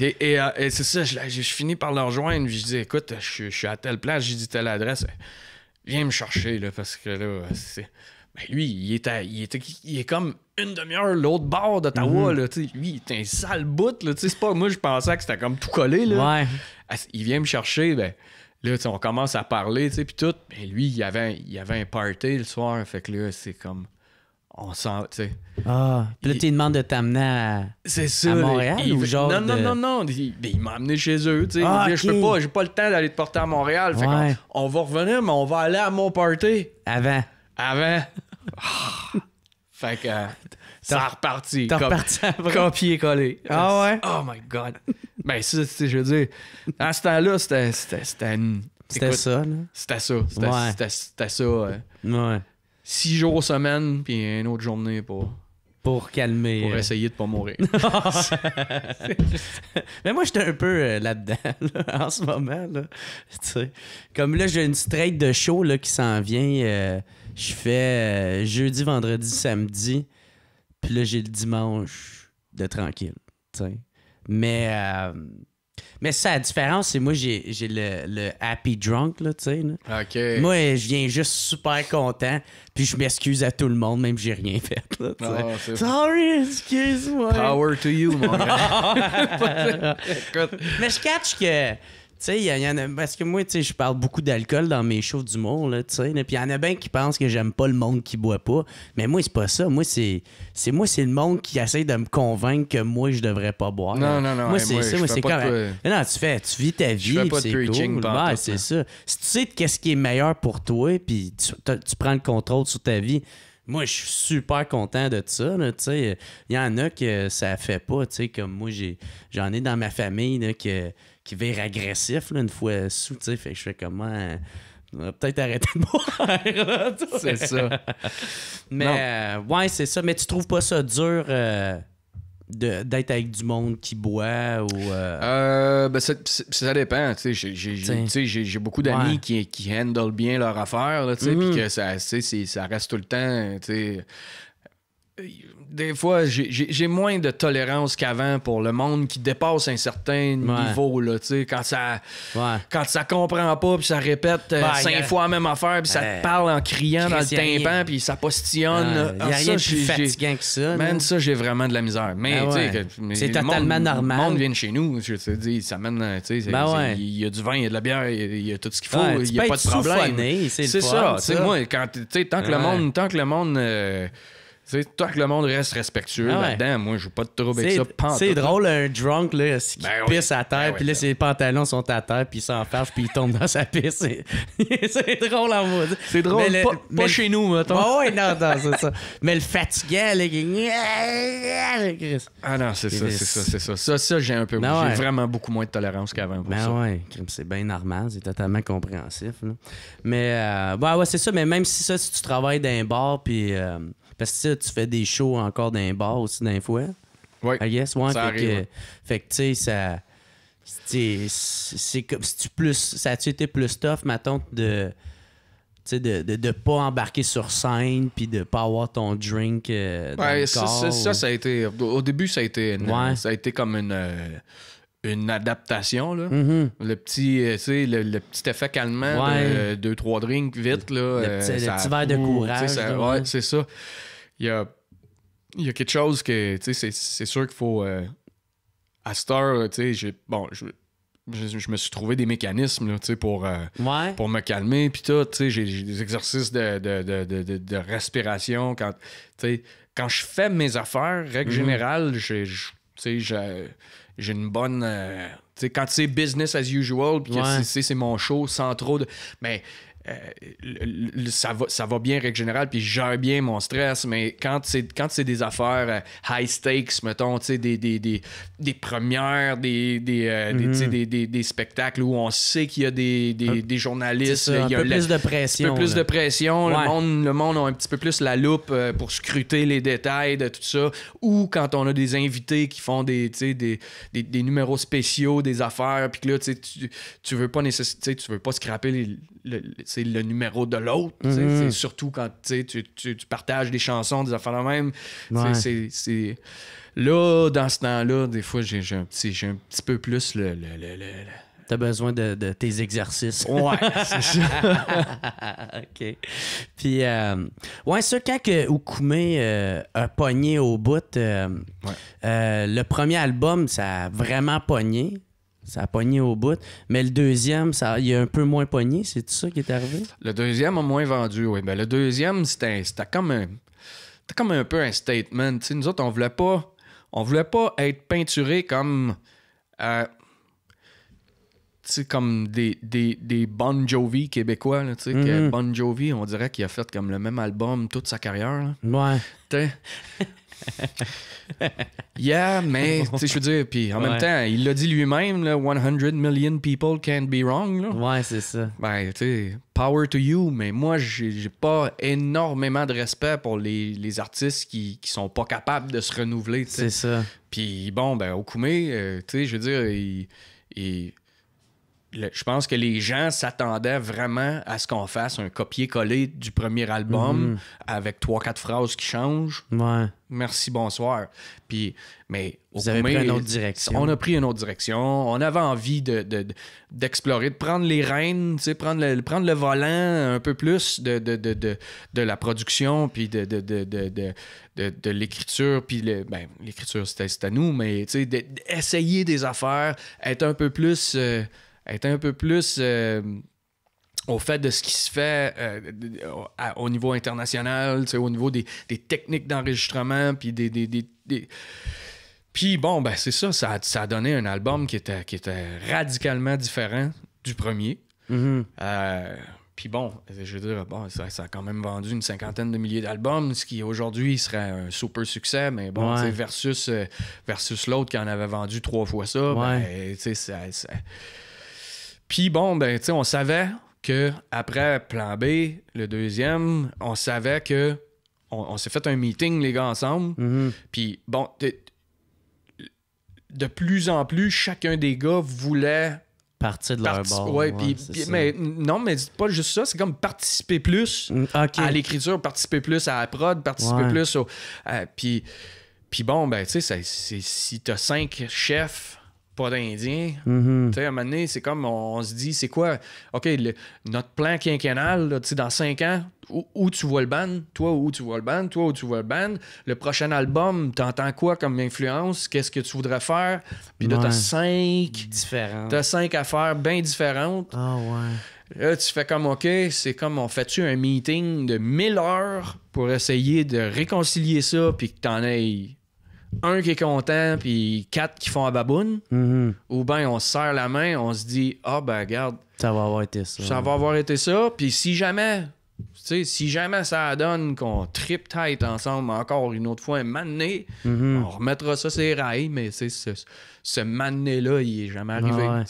Et, euh, c'est ça, je, finis par le rejoindre. Je dis, écoute, je, je suis à telle place, j'ai dit telle adresse viens me chercher, là, parce que là, c'est. Ben, lui, il est, est comme une demi-heure l'autre bord d'Ottawa. Mhm. tu sais. Lui, il est un sale bout. Là, c'est pas, moi, je pensais que c'était comme tout collé. Là. Ouais. Ah, il vient me chercher. Ben, là, on commence à parler. Puis tout. mais ben, lui, il avait, il avait un party le soir. Fait que là, c'est comme on sent, tu sais. Ah, puis là, tu demandes de t'amener à, à Montréal ou genre. Non, non, non, non, il, il m'a amené chez eux, tu sais. Ah, je peux pas, j'ai pas le temps d'aller te porter à Montréal. Fait on, va revenir, mais on va aller à mon party. Avant. Avant. Ah. Fait que ça a reparti. Copier-coller. Ah ouais? Oh my God. ben, ça, je veux dire, à ce temps-là, c'était, c'était, une... C'était ça, là. C'était ça. C'était, c'était, ça. Ouais six jours semaine, puis une autre journée pour. Pour calmer. Pour euh. essayer de pas mourir. Mais moi, j'étais un peu euh, là-dedans, en ce moment. Là. comme là, j'ai une straight de show là, qui s'en vient. Euh, je fais jeudi, vendredi, samedi. Puis là, j'ai le dimanche de tranquille. sais. Mais mais ça, la différence, c'est moi, j'ai le, le, happy drunk, là, tu sais. OK. Moi, je viens juste super content, puis je m'excuse à tout le monde, même si j'ai rien fait, là, ah, Sorry, excuse-moi. Power to you, mon Mais je catch que sais, il y, en a. Parce que moi, tu je parle beaucoup d'alcool dans mes shows d'humour, là, tu Puis il y en a bien qui pensent que j'aime pas le monde qui boit pas. Mais moi, c'est pas ça. Moi, c'est. c'est moi, c'est le monde qui essaie de me convaincre que moi, je devrais pas boire. Non, non, non. Moi, c'est ça. Moi, c'est quand même. Non, tu fais. Tu vis ta vie. C'est c'est ça. Si tu sais qu'est-ce qui est meilleur pour toi, puis tu, prends le contrôle sur ta vie moi, je suis super content de ça. Il y en a que ça fait pas. Comme moi, j'en ai, dans ma famille que qui vire agressif là, une fois sous, tu Fait je fais comment. Euh, peut-être arrêter de boire. c'est ça. Mais euh, ouais, c'est ça. Mais tu trouves pas ça dur euh, d'être avec du monde qui boit ou. Euh... ben ça, dépend. J'ai beaucoup d'amis qui, qui handle bien leur affaire, puis mm. que ça, reste tout le temps des fois, j'ai moins de tolérance qu'avant pour le monde qui dépasse un certain niveau. Là, quand, ça, ne quand ça comprend pas, puis ça répète euh, ben, cinq fois la même affaire, puis ça te euh, parle en criant dans le tympan, puis ça postillonne. Il n'y a ah, rien de plus fatigant que ça. Man, ça, j'ai vraiment de la misère. Mais, ah c'est totalement normal. Le monde vient chez nous. Je te dis, ça mène. Euh, ben il y a du vin, il y a de la bière, il y a tout ce qu'il faut. Il n'y a pas de problème. C'est ça. Moi, tant, que le monde, tant que le monde sais, que le monde reste respectueux ah là-dedans, moi, je joue pas de trouble avec ça. C'est drôle, un drunk là, qui ben pisse à ben terre, puis là, ses pantalons sont à terre, puis il s'enfarge, puis il tombe dans sa pisse. c'est drôle en mode. C'est drôle, pas, chez nous, mettons. Ah ouais, non, non, c'est ça. Mais le fatiguant, là, qui... Ah non, c'est ça, c'est ça, c'est ça. Ça, ça j'ai un peu. J'ai vraiment beaucoup moins de tolérance qu'avant pour ben ça. ouais, c'est bien normal, c'est totalement compréhensif. Mais, bah ouais, c'est ça, mais même si ça, si tu travailles dans un bar, puis. Euh, tu fais des shows encore d'un bar aussi, d'un fois. Oui. I guess, ouais. fait, que, tu sais, ça. C'est comme si tu plus. Ça tu été plus tough, ma de. Tu sais, de, de, de, pas embarquer sur scène puis de pas avoir ton drink. Euh, dans ouais, ça, ça, a été. Au début, ça a été. Ça a été comme une. Euh, une adaptation. Là. Mm-hmm. le, petit, euh, tu le, le, petit effet calmant, de, deux, trois drinks vite. Là, le, petit, euh, le petit verre de courage. Ouais, c'est ça il y a, y a, quelque chose que, tu sais, c'est sûr qu'il faut. Euh, à cette heure, tu sais, bon, je, me suis trouvé des mécanismes là, pour, euh, pour me calmer. Puis tout, j'ai des exercices de, de, de, de, respiration. Quand, quand je fais mes affaires, règle mhm. générale, tu générale, j'ai une bonne. Euh, sais, quand c'est business as usual, puis ouais. c'est mon show sans trop de. Mais euh, ça, va, ça va bien, règle générale, puis je gère bien mon stress, mais quand c'est, quand c'est des affaires euh, high stakes, mettons, des, des, des, des, premières, des, des, euh, mm-hmm. des, des, des, spectacles où on sait qu'il y a des, des, journalistes, un peu plus de pression. Un peu plus de pression, le, monde, le monde a un petit peu plus la loupe pour scruter les détails de tout ça, ou quand on a des invités qui font des, des, des, numéros spéciaux, des affaires, puis que là, tu, tu veux pas nécessiter, tu veux pas scraper les c'est le numéro de l'autre. Mm-hmm. c'est Surtout quand tu, tu, partages des chansons, des affaires la même. C'est, Là, dans ce temps-là, des fois, j'ai, un, petit, un petit peu plus le... le, T'as besoin de, tes exercices. Ouais, OK. Puis, euh, ouais, ça, quand que euh, a pogné au bout, euh, le premier album, ça a vraiment pogné ça a pogné au bout. Mais le deuxième, ça, il a un peu moins pogné. C'est tout ça qui est arrivé? Le deuxième a moins vendu, oui. Mais ben, le deuxième, c'était comme un... comme un peu un statement. nous autres, on voulait pas... On voulait pas être peinturé comme... Euh, comme des, des, des, Bon Jovi québécois. Là, mm-hmm. bon Jovi, on dirait qu'il a fait comme le même album toute sa carrière. Là. Ouais. yeah, mais je veux dire, puis en même temps, il l'a dit lui-même, 100 million people can't be wrong. Ouais, c'est ça. Ben, tu power to you, mais moi, j'ai pas énormément de respect pour les, artistes qui, qui, sont pas capables de se renouveler. C'est ça. Puis bon, ben, Okoumé, euh, tu sais, je veux dire, il je pense que les gens s'attendaient vraiment à ce qu'on fasse un copier-coller du premier album avec trois quatre phrases qui changent. Ouais. Merci, bonsoir. Puis, mais Vous avez pris une autre direction. On a pris une autre direction. On avait envie d'explorer, de, prendre les rênes, prendre le, prendre le volant un peu plus de, de, la production, puis de, de, l'écriture. Puis ben, l'écriture, c'était à nous, mais essayer des affaires, être un peu plus être un peu plus euh, au fait de ce qui se fait euh, au niveau international, au niveau des, techniques d'enregistrement, puis des, puis bon, ben c'est ça, ça a, donné un album qui était, qui était radicalement différent du premier. Mm-hmm. Euh, puis bon, je veux dire, bon, ça, a quand même vendu une cinquantaine de milliers d'albums, ce qui aujourd'hui serait un super succès, mais bon, versus, versus l'autre qui en avait vendu trois fois ça, ben, ouais. tu ça puis bon, ben, tu sais, on savait que après plan B, le deuxième, on savait que on, s'est fait un meeting, les gars, ensemble. Mhm. Puis bon, de, plus en plus, chacun des gars voulait partir de leur bord. Ouais, mais, non, mais dites pas juste ça, c'est comme participer plus mm, à l'écriture, participer plus à la prod, participer plus au. Euh, puis, puis bon, ben, tu sais, si t'as cinq chefs pas d'Indien. Mhm. Tu sais, à un moment donné, c'est comme on, se dit, c'est quoi, OK, notre plan quinquennal, tu sais, dans cinq ans, où, tu vois le band, toi où tu vois le band, toi où tu vois le band, le prochain album, t'entends quoi comme influence, qu'est-ce que tu voudrais faire, puis là, t'as cinq. T'as cinq affaires bien différentes. Ah ouais. Là, tu fais comme, OK, c'est comme on fait-tu un meeting de 1000 heures pour essayer de réconcilier ça, puis que t'en ailles un qui est content, puis quatre qui font à baboune, mhm. ou bien on se serre la main, on se dit Ah, oh, ben, regarde. Ça va avoir été ça. Ça va avoir été ça. Puis si jamais, si jamais ça donne qu'on trip tête ensemble encore une autre fois, un mané, mhm. on remettra ça sur les rails, mais c'est ce, ce mané-là, il est jamais arrivé. Ah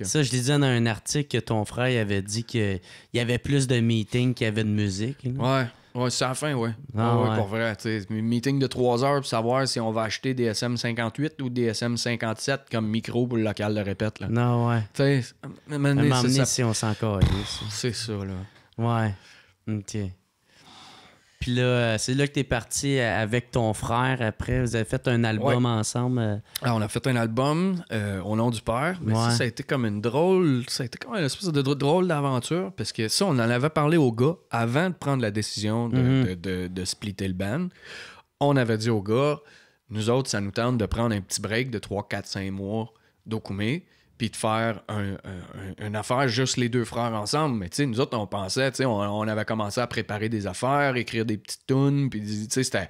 ça, je disais dans un article que ton frère avait dit qu'il y avait plus de meetings qu'il y avait de musique. Ouais. Ouais, c'est à la fin, ouais. Ah, oui, Pour vrai. Un Meeting de 3 heures pour savoir si on va acheter des SM58 ou des SM57 comme micro pour le local de répète. Là. Non, ouais. Tu sais, si on s'en C'est ça, là. Ouais. OK. Puis là, euh, c'est là que tu es parti euh, avec ton frère. Après, vous avez fait un album ensemble. Euh. Ah, on a fait un album au nom du père. Mais ça, a été comme une drôle, ça a été comme une espèce de drôle d'aventure. Parce que ça, on en avait parlé au gars avant de prendre la décision mm-hmm. de, splitter le band. On avait dit au gars, nous autres, ça nous tente de prendre un petit break de 3, 4, 5 mois d'Okoumé puis de faire une affaire juste les deux frères ensemble. Mais tu sais, nous autres, on pensait, tu sais, on, avait commencé à préparer des affaires, écrire des petites tunes, puis tu sais, c'était,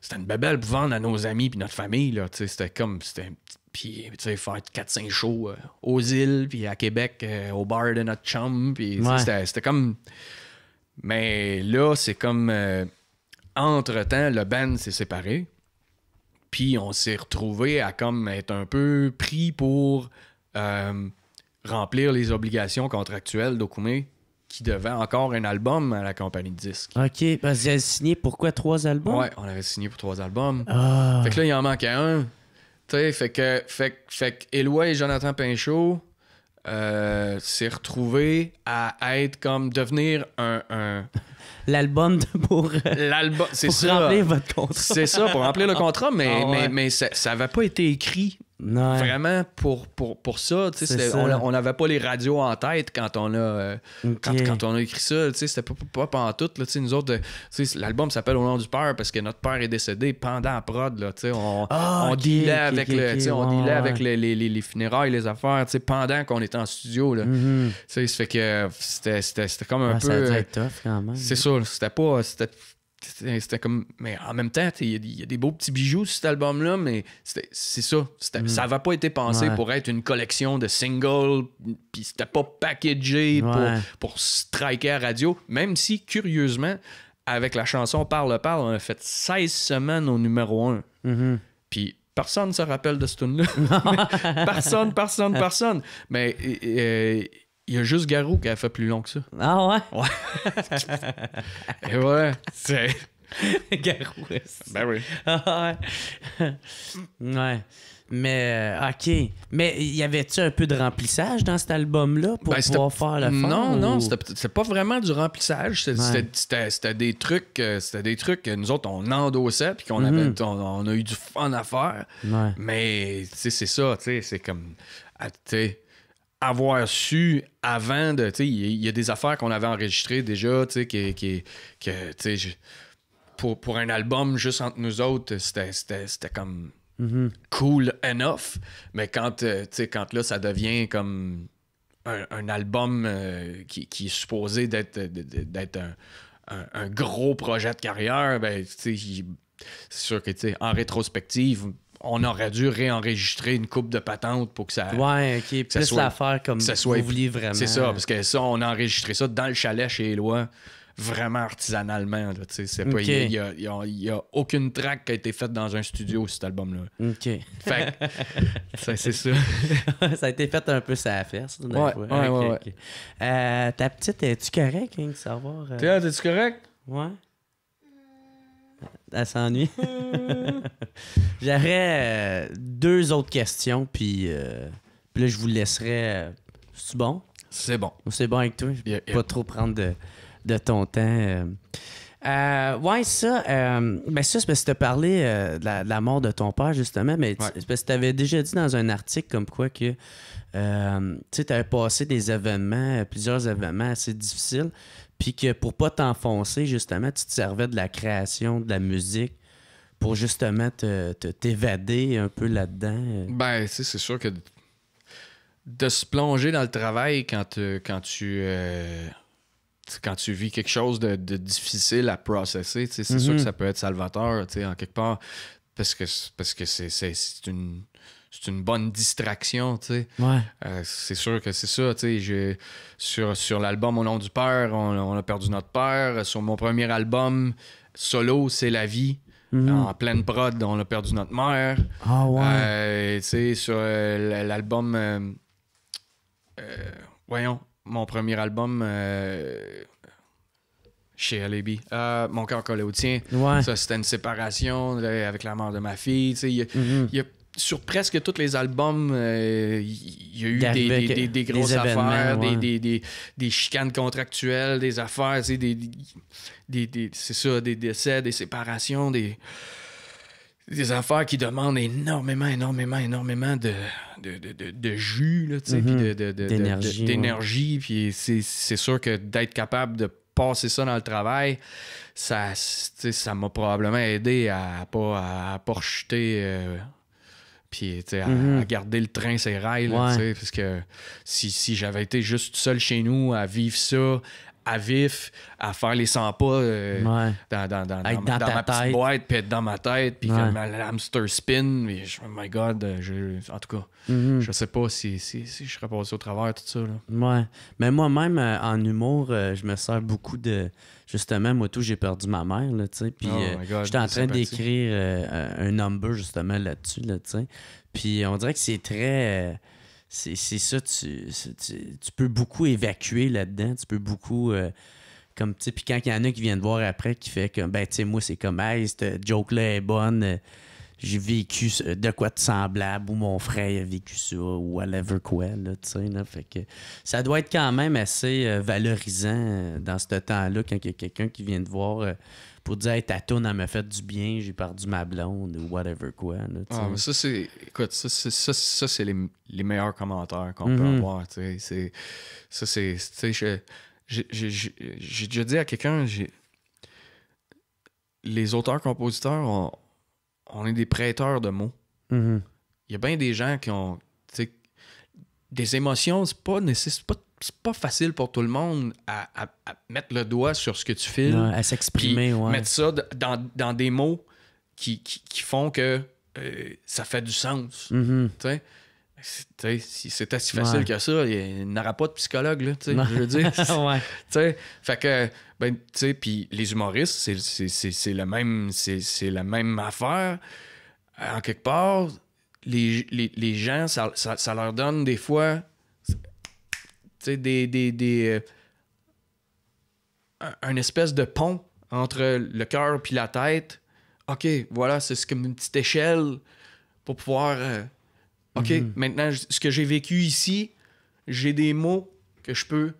c'était une belle pour vendre à nos amis puis notre famille, là, tu sais, c'était comme, c'était puis, tu sais, faire 4-5 shows euh, aux îles, puis à Québec, euh, au bar de notre chum, puis c'était comme... Mais là, c'est comme... Euh, entre-temps, le band s'est séparé puis on s'est retrouvé à comme être un peu pris pour euh, remplir les obligations contractuelles d'Okoumé qui devait encore un album à la compagnie de disques. OK, parce qu'ils avaient signé pourquoi trois albums? Ouais, on avait signé pour trois albums. Ah. Fait que là, il en manquait un. sais, fait que, fait, fait que et Jonathan Pinchot euh, s'est retrouvé à être comme devenir un. L'album pour, euh, L'album, c'est pour remplir votre contrat. C'est ça, pour remplir le contrat, mais, ah, mais, mais ça n'avait pas été écrit Vraiment pour, pour, pour ça, On n'avait pas les radios en tête quand on a, euh, quand, on a écrit ça. C'était pas, pas, pas en tout. Là, nous autres, euh, l'album s'appelle Au nom du père parce que notre père est décédé pendant la prod. Là, on, ah, on, dealait, avec les, les, les, les, funérailles, les affaires pendant qu'on était en studio. Là. Mm-hmm. fait que c'était comme un peu. Ça a dû euh, quand même. C'est sûr. C'était pas c'était comme mais en même temps il y, a des beaux petits bijoux sur cet album là mais c'est ça mm. ça n'avait pas été pensé pour être une collection de singles puis c'était pas packagé pour, striker à radio même si curieusement avec la chanson Parle Parle on a fait 16 semaines au numéro 1 mm-hmm. puis personne se rappelle de ce tune là personne personne personne mais euh, il y a juste Garou qui a fait plus long que ça. Ah ouais? Ouais. Et ouais. C'est. Garou. Ben oui. Ah ouais. ouais. Mais, euh, OK. Mais y avait-tu un peu de remplissage dans cet album-là pour ben, pouvoir faire la fin? Non, non, c'était pas vraiment du remplissage. C'était des trucs euh, c'était des trucs que nous autres, on endossait puis qu'on avait... Mhm. on, a eu du fun à faire. Ouais. Mais, tu sais, c'est ça, tu sais, c'est comme... Ah, sais avoir su avant de. Il y, a des affaires qu'on avait enregistrées déjà, tu qui. pour, pour un album juste entre nous autres, c'était comme mm-hmm. cool enough. Mais quand, euh, quand là, ça devient comme un, album euh, qui, qui, est supposé d'être un, un, gros projet de carrière, ben, c'est sûr que en rétrospective, on aurait dû réenregistrer une coupe de patente pour que ça. Ouais, ok. Plus soit, comme ça soit, vous vraiment. C'est ça, parce que ça, on a enregistré ça dans le chalet chez Éloi, vraiment artisanalement. Il n'y a, aucune traque qui a été faite dans un studio, cet album-là. OK. Fait c'est ça. ça a été fait un peu sa affaire Ouais, ouais, euh, ta petite, es-tu correct, hein, de savoir. Euh? T'es-tu correct? Ouais. Elle s'ennuie. J'aurais euh, deux autres questions, puis, euh, là, je vous laisserai. Euh, c'est bon? C'est bon. C'est bon avec toi? Je ne vais pas trop prendre de, ton temps. Oui, ouais, ça, ben ça, c'est parce que tu as parlé de, la, mort de ton père, justement, mais parce que tu avais déjà dit dans un article comme quoi que tu avais passé des événements, plusieurs événements assez difficiles. Puis que pour pas t'enfoncer, justement, tu te servais de la création, de la musique pour justement te, t'évader un peu là-dedans. Euh? Ben, tu sais, c'est sûr que de se plonger dans le travail quand, euh, quand tu. Euh, quand tu vis quelque chose de, difficile à processer, c'est mm-hmm. sûr que ça peut être salvateur, en quelque part, parce que parce que c'est une c'est une bonne distraction, tu sais. Ouais. Euh, c'est sûr que c'est ça, tu sais. Sur, sur l'album Au nom du père, on, a perdu notre père. Sur mon premier album, solo, c'est la vie. Mhm. En pleine prod, on a perdu notre mère. Ah ouais. Euh, tu sais, sur euh, l'album. voyons, mon premier album chez Alibi. mon cœur collé au tien. Ça, c'était une séparation avec la mort de ma fille. Il sais sur presque tous les albums, il euh, y, a eu des, des, grosses affaires, des, chicanes contractuelles, des affaires, c'est ça, des décès, des séparations, des, des affaires qui demandent énormément, énormément, énormément de, de, de, jus, là, d'énergie. Puis c'est sûr que d'être capable de passer ça dans le travail, ça m'a probablement aidé à ne pas, à, pas euh, puis tu sais, mm-hmm. à, garder le train ses rails, tu sais, parce que si, j'avais été juste seul chez nous à vivre ça, à vif, à faire les 100 pas euh, dans, ma, petite boîte, puis être dans ma tête, puis faire hamster spin, mais je, oh my God, euh, en tout cas, mm-hmm. je sais pas si, si, si, je serais passé au travers tout ça. Là. Ouais, mais moi-même, euh, en humour, je me sers beaucoup de justement, moi, tout, j'ai perdu ma mère, là, tu Puis oh euh, j'étais en train d'écrire euh, un number, justement, là-dessus, là, Puis on dirait que c'est très euh, c'est ça, tu, tu, peux beaucoup évacuer là-dedans, tu peux beaucoup. comme, puis quand il y en a qui viennent voir après, qui fait que ben, tu sais, moi, c'est comme, hey, cette joke-là est bonne, j'ai vécu de quoi de semblable ou mon frère a vécu ça ou whatever quoi, là, tu sais, là. Fait que ça doit être quand même assez euh, valorisant euh, dans ce temps-là quand il y a quelqu'un qui vient te voir euh, pour dire hey, ta toune, elle m'a fait du bien, j'ai perdu ma blonde ou whatever quoi. Là, ah, ça, c'est. Écoute, ça, c'est, ça, c'est les, meilleurs commentaires qu'on peut mm-hmm. avoir. ça, c'est. J'ai déjà dit à quelqu'un, Les auteurs-compositeurs ont, on est des prêteurs de mots. Mm-hmm. Il y a bien des gens qui ont des émotions, c'est pas, pas, pas facile pour tout le monde à, mettre le doigt sur ce que tu filmes à s'exprimer, ouais. Mettre ça dans, des mots qui, font que euh, ça fait du sens. Mm-hmm. Tu si c'était si facile que ça, il n'aura pas de psychologue, là, je veux dire. Fait que, ben, tu sais, puis les humoristes, c'est la même, la même affaire. Euh, en quelque part, les, les, gens, ça, leur donne des fois, tu sais, des, euh, un espèce de pont entre le cœur puis la tête. OK, voilà, c'est comme une petite échelle pour pouvoir... Euh, OK, mhm. maintenant, ce que j'ai vécu ici, j'ai des mots que je peux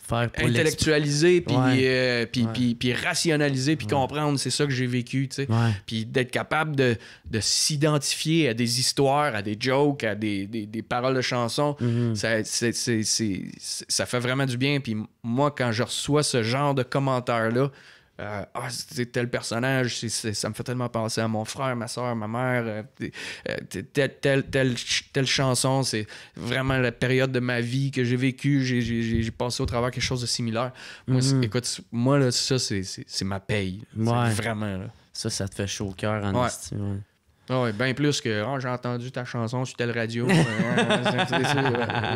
Faire intellectualiser, euh, puis rationaliser, puis comprendre. C'est ça que j'ai vécu, tu sais. Puis d'être capable de, s'identifier à des histoires, à des jokes, à des, paroles de chansons, mhm. ça, ça fait vraiment du bien. Puis moi, quand je reçois ce genre de commentaires-là, euh, ah, c'est tel personnage, c'est ça me fait tellement penser à mon frère, ma soeur, ma mère, euh, euh, telle, chanson, c'est vraiment la période de ma vie que j'ai vécue, j'ai passé au travers quelque chose de similaire. Moi, mhm. écoute, moi, là, ça, c'est ma paye. Vraiment. Ça, ça te fait chaud au cœur en ah oui, bien plus que ah, j'ai entendu ta chanson sur telle radio. Hein, hein, hein,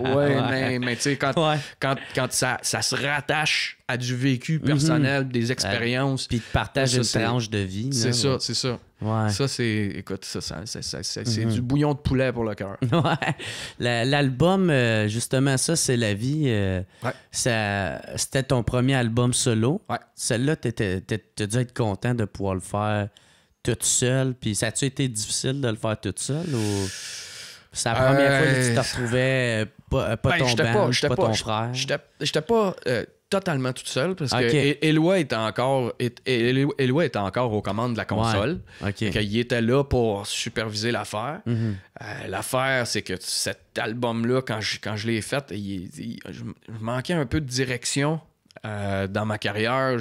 euh, oui, mais, tu sais, quand, ça, ça, se rattache à du vécu mhm. personnel, des euh, expériences. puis de partage une tranche de vie. C'est ça, c'est ça. Ça, c'est. Écoute, ça, c'est mhm. du bouillon de poulet pour le cœur. L'album, euh, justement, ça, c'est la vie. C'était ton premier album solo. Celle-là, tu as dû être content de pouvoir le faire toute seule? Puis ça a-tu été difficile de le faire toute seule ou. C'est la euh, première fois que tu te retrouvais euh, euh, ben, pas, pas ton pas, ton frère? J'étais pas totalement toute seule parce que e-, Eloi était encore e-, encore aux commandes de la console. il était là pour superviser l'affaire. Mhm. l'affaire, c'est que cet album-là, quand je, quand je l'ai fait, il, manquait je manquais un peu de direction dans ma carrière,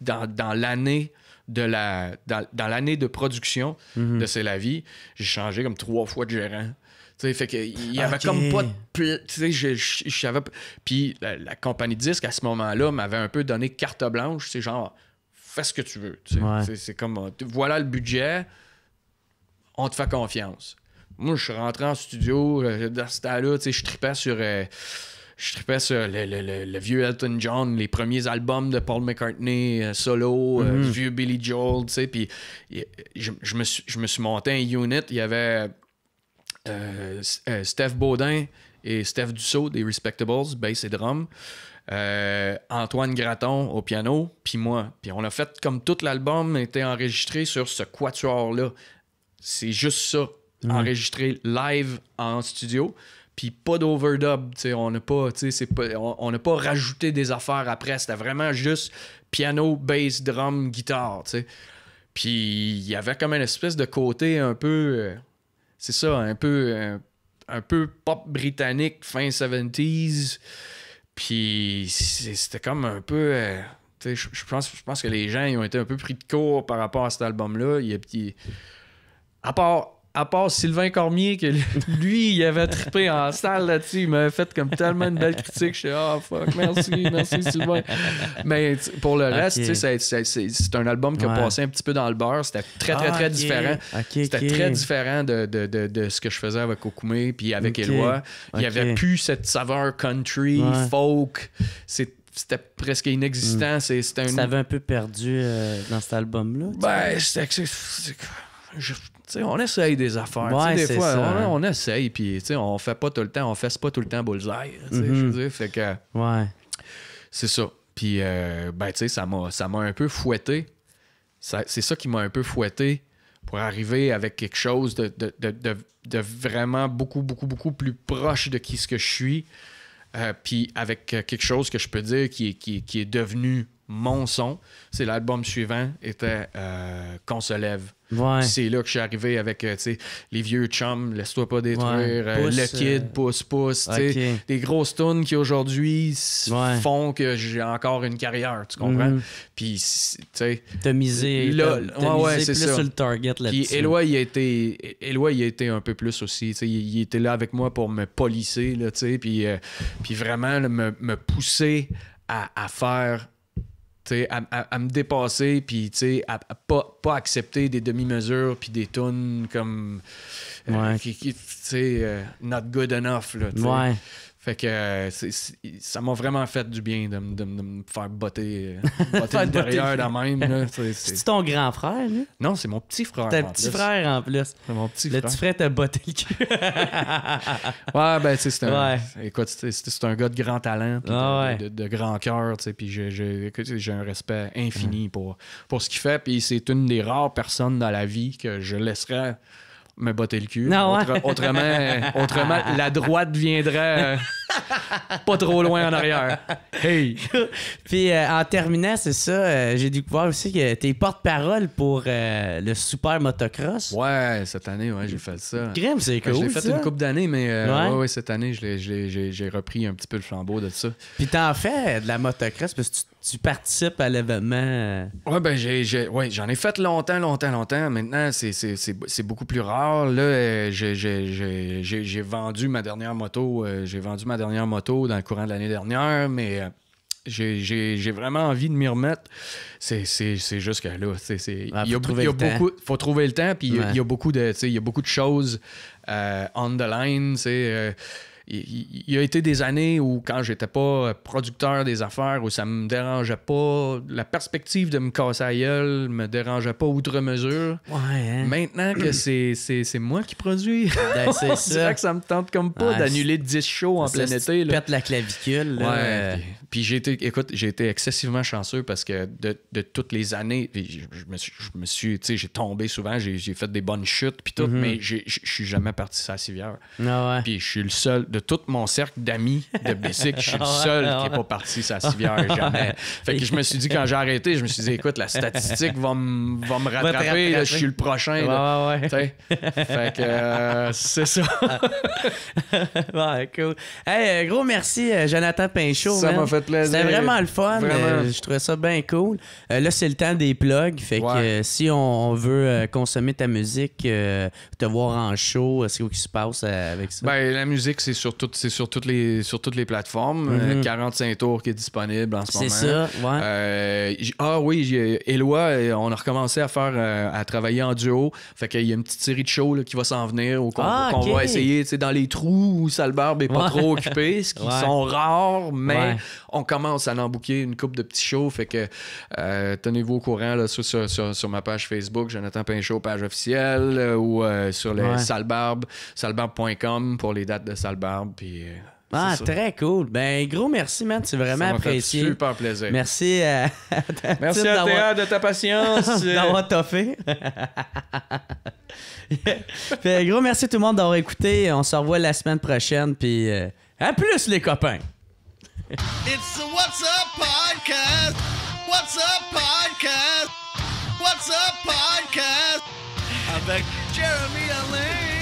dans, dans l'année la, dans, l'année de production mhm. de C'est la vie, j'ai changé comme trois fois de gérant. fait que il y avait comme pas de tu puis la, compagnie disque à ce moment-là m'avait un peu donné carte blanche, c'est genre fais ce que tu veux, c'est comme euh, voilà le budget, on te fait confiance. Moi je suis rentré en studio euh, dans ce temps-là, je tripais sur euh, je tripais sur le, vieux Elton John, les premiers albums de Paul McCartney euh, solo, euh, mhm. vieux Billy Joel, tu sais. Puis je, me suis, monté un unit. Il y avait euh, Steph Baudin et Steph Dussault des Respectables, bass et drum. Antoine Graton au piano, puis moi. Puis on a fait comme tout l'album était enregistré sur ce quatuor-là. C'est juste ça, enregistré live en studio puis pas d'overdub, on n'a pas, pas, on, n'a pas rajouté des affaires après, c'était vraiment juste piano, bass, drum, guitare, tu sais. Puis il y avait comme une espèce de côté un peu, euh, c'est ça, un peu, euh, un, peu pop britannique, fin 70s, puis c'était comme un peu... Euh, je pense, je pense que les gens ont été un peu pris de court par rapport à cet album-là. Il, petit, à part à part Sylvain Cormier, que lui, il avait trippé en salle là-dessus, il m'avait fait comme tellement une belle critique. Je suis ah fuck, merci, merci Sylvain. Mais pour le reste, c'est un album qui a passé un petit peu dans le beurre. C'était très, très, très ah, différent. C'était très différent de, ce que je faisais avec Okoumé puis avec Eloi. Il n'y avait plus cette saveur country, folk. c'était presque inexistant. Mm. C'était un... Ça avait un peu perdu euh, dans cet album-là. Ben, c'était on essaye des affaires. on, on, essaye, puis on fait pas tout le temps, on fesse pas tout le temps bullseye. Mm-hmm. C'est ça. Puis, euh, ben, ça m'a un peu fouetté. C'est ça qui m'a un peu fouetté pour arriver avec quelque chose de, vraiment beaucoup, beaucoup, beaucoup plus proche de qui ce que je suis. Euh, puis avec euh, quelque chose que je peux dire qui est devenu mon son. C'est l'album suivant, était euh, Qu'on se lève. C'est là que je suis arrivé avec euh, les vieux chums, laisse-toi pas détruire, euh, le kid, pousse, pousse. Des grosses tunes qui aujourd'hui font que j'ai encore une carrière, tu comprends? Mhm. Puis, tu sais. T'as misé, plus target là-dessus. Puis Eloi, il a, été, il a un peu plus aussi. Il, était là avec moi pour me polisser, là, puis, puis vraiment me, pousser à faire à, me dépasser, puis à, à pas, accepter des demi-mesures, puis des tunes comme. Euh, tu sais euh, not good enough. Là, fait que euh, ça m'a vraiment fait du bien de, me faire botter, euh, botter derrière de même. C'est ton grand frère, lui? Non, c'est mon petit frère. un petit frère en plus. mon petit le frère. Le petit frère t'a botté le cul. ouais, ben, tu sais, c'est un, écoute, c'est un gars de grand talent, ah de, grand cœur, tu sais, puis j'ai un respect infini hum. pour, pour ce qu'il fait, puis c'est une des rares personnes dans la vie que je laisserais me botter le cul. autrement, autrement, la droite viendrait euh, pas trop loin en arrière. Hey! Puis euh, en terminant, c'est ça, J'ai euh, j'ai découvert aussi que t'es porte-parole pour le Super Motocross. Ouais, cette année, ouais, j'ai fait ça. Grim, c'est cool. J'ai fait une coupe d'années, mais cette année, j'ai repris un petit peu le flambeau de ça. Puis t'en fais de la motocross parce que tu participes à l'événement. Ouais, ben j'en ai, fait longtemps, longtemps, longtemps. Maintenant, c'est beaucoup plus rare. Euh, j'ai vendu ma dernière moto. Euh, j'ai vendu ma dernière moto dans le courant de l'année dernière, mais euh, j'ai vraiment envie de m'y remettre. C'est juste que là, il faut trouver le temps, puis il y, y, a beaucoup de choses on the line il, y a été des années où, quand j'étais pas producteur des affaires, où ça me dérangeait pas, la perspective de me casser à gueule me dérangeait pas outre mesure. Hein. Maintenant que c'est moi qui produis, ben, c'est ça. que ça me tente comme pas d'annuler 10 shows en plein été. Là. Pète la clavicule. Puis, j'ai été, écoute, j'ai été excessivement chanceux parce que de, de toutes les années, je, me suis, tu sais, j'ai tombé souvent, j'ai fait des bonnes chutes, puis tout, mm-hmm. mais je suis jamais parti ça à vieux Puis je suis le seul, tout mon cercle d'amis de basic. je suis le seul qui n'est pas parti sa civière jamais. Fait que je me suis dit, quand j'ai arrêté, je me suis dit, écoute, la statistique va, me rattraper, je suis le prochain. Ouais, Fait que euh, c'est ça. ouais cool. Hey, euh, gros merci, euh, Jonathan Pinchot. Ça m'a fait plaisir. C'était vraiment le fun. je trouvais ça bien cool. là, c'est le temps des plugs. Fait que si on, veut consommer ta musique, te voir en show, c'est quoi qui se passe avec ça? Ben, la musique, c'est sur toutes c'est sur toutes les sur toutes les plateformes. 45 euh, mhm. tours qui est disponible en ce moment. C'est ça, euh, ah oui, Eloi, euh, on a recommencé à faire à travailler en duo. Fait qu'il y a une petite série de shows qui va s'en venir ah, qu'on va essayer dans les trous où Salbarbe est pas trop occupé, ce qui sont rares, mais on commence à en bouquer une coupe de petits shows. Fait que tenez-vous au courant là, sur, sur, sur, ma page Facebook, Jonathan Pinchot, page officielle, ou sur les Salbarbe, salbarbe.com pour les dates de Salbarbe. Euh, ah, très cool. Ben, gros merci, man. C'est vraiment apprécié. super plaisir. Merci à, Merci Théa de ta patience. d'avoir toffé. fait, gros merci tout le monde d'avoir écouté. On se revoit la semaine prochaine. Puis, euh, à plus, les copains. It's What's Up Podcast. What's Up Podcast. What's Up Podcast. Avec Jeremy Alain.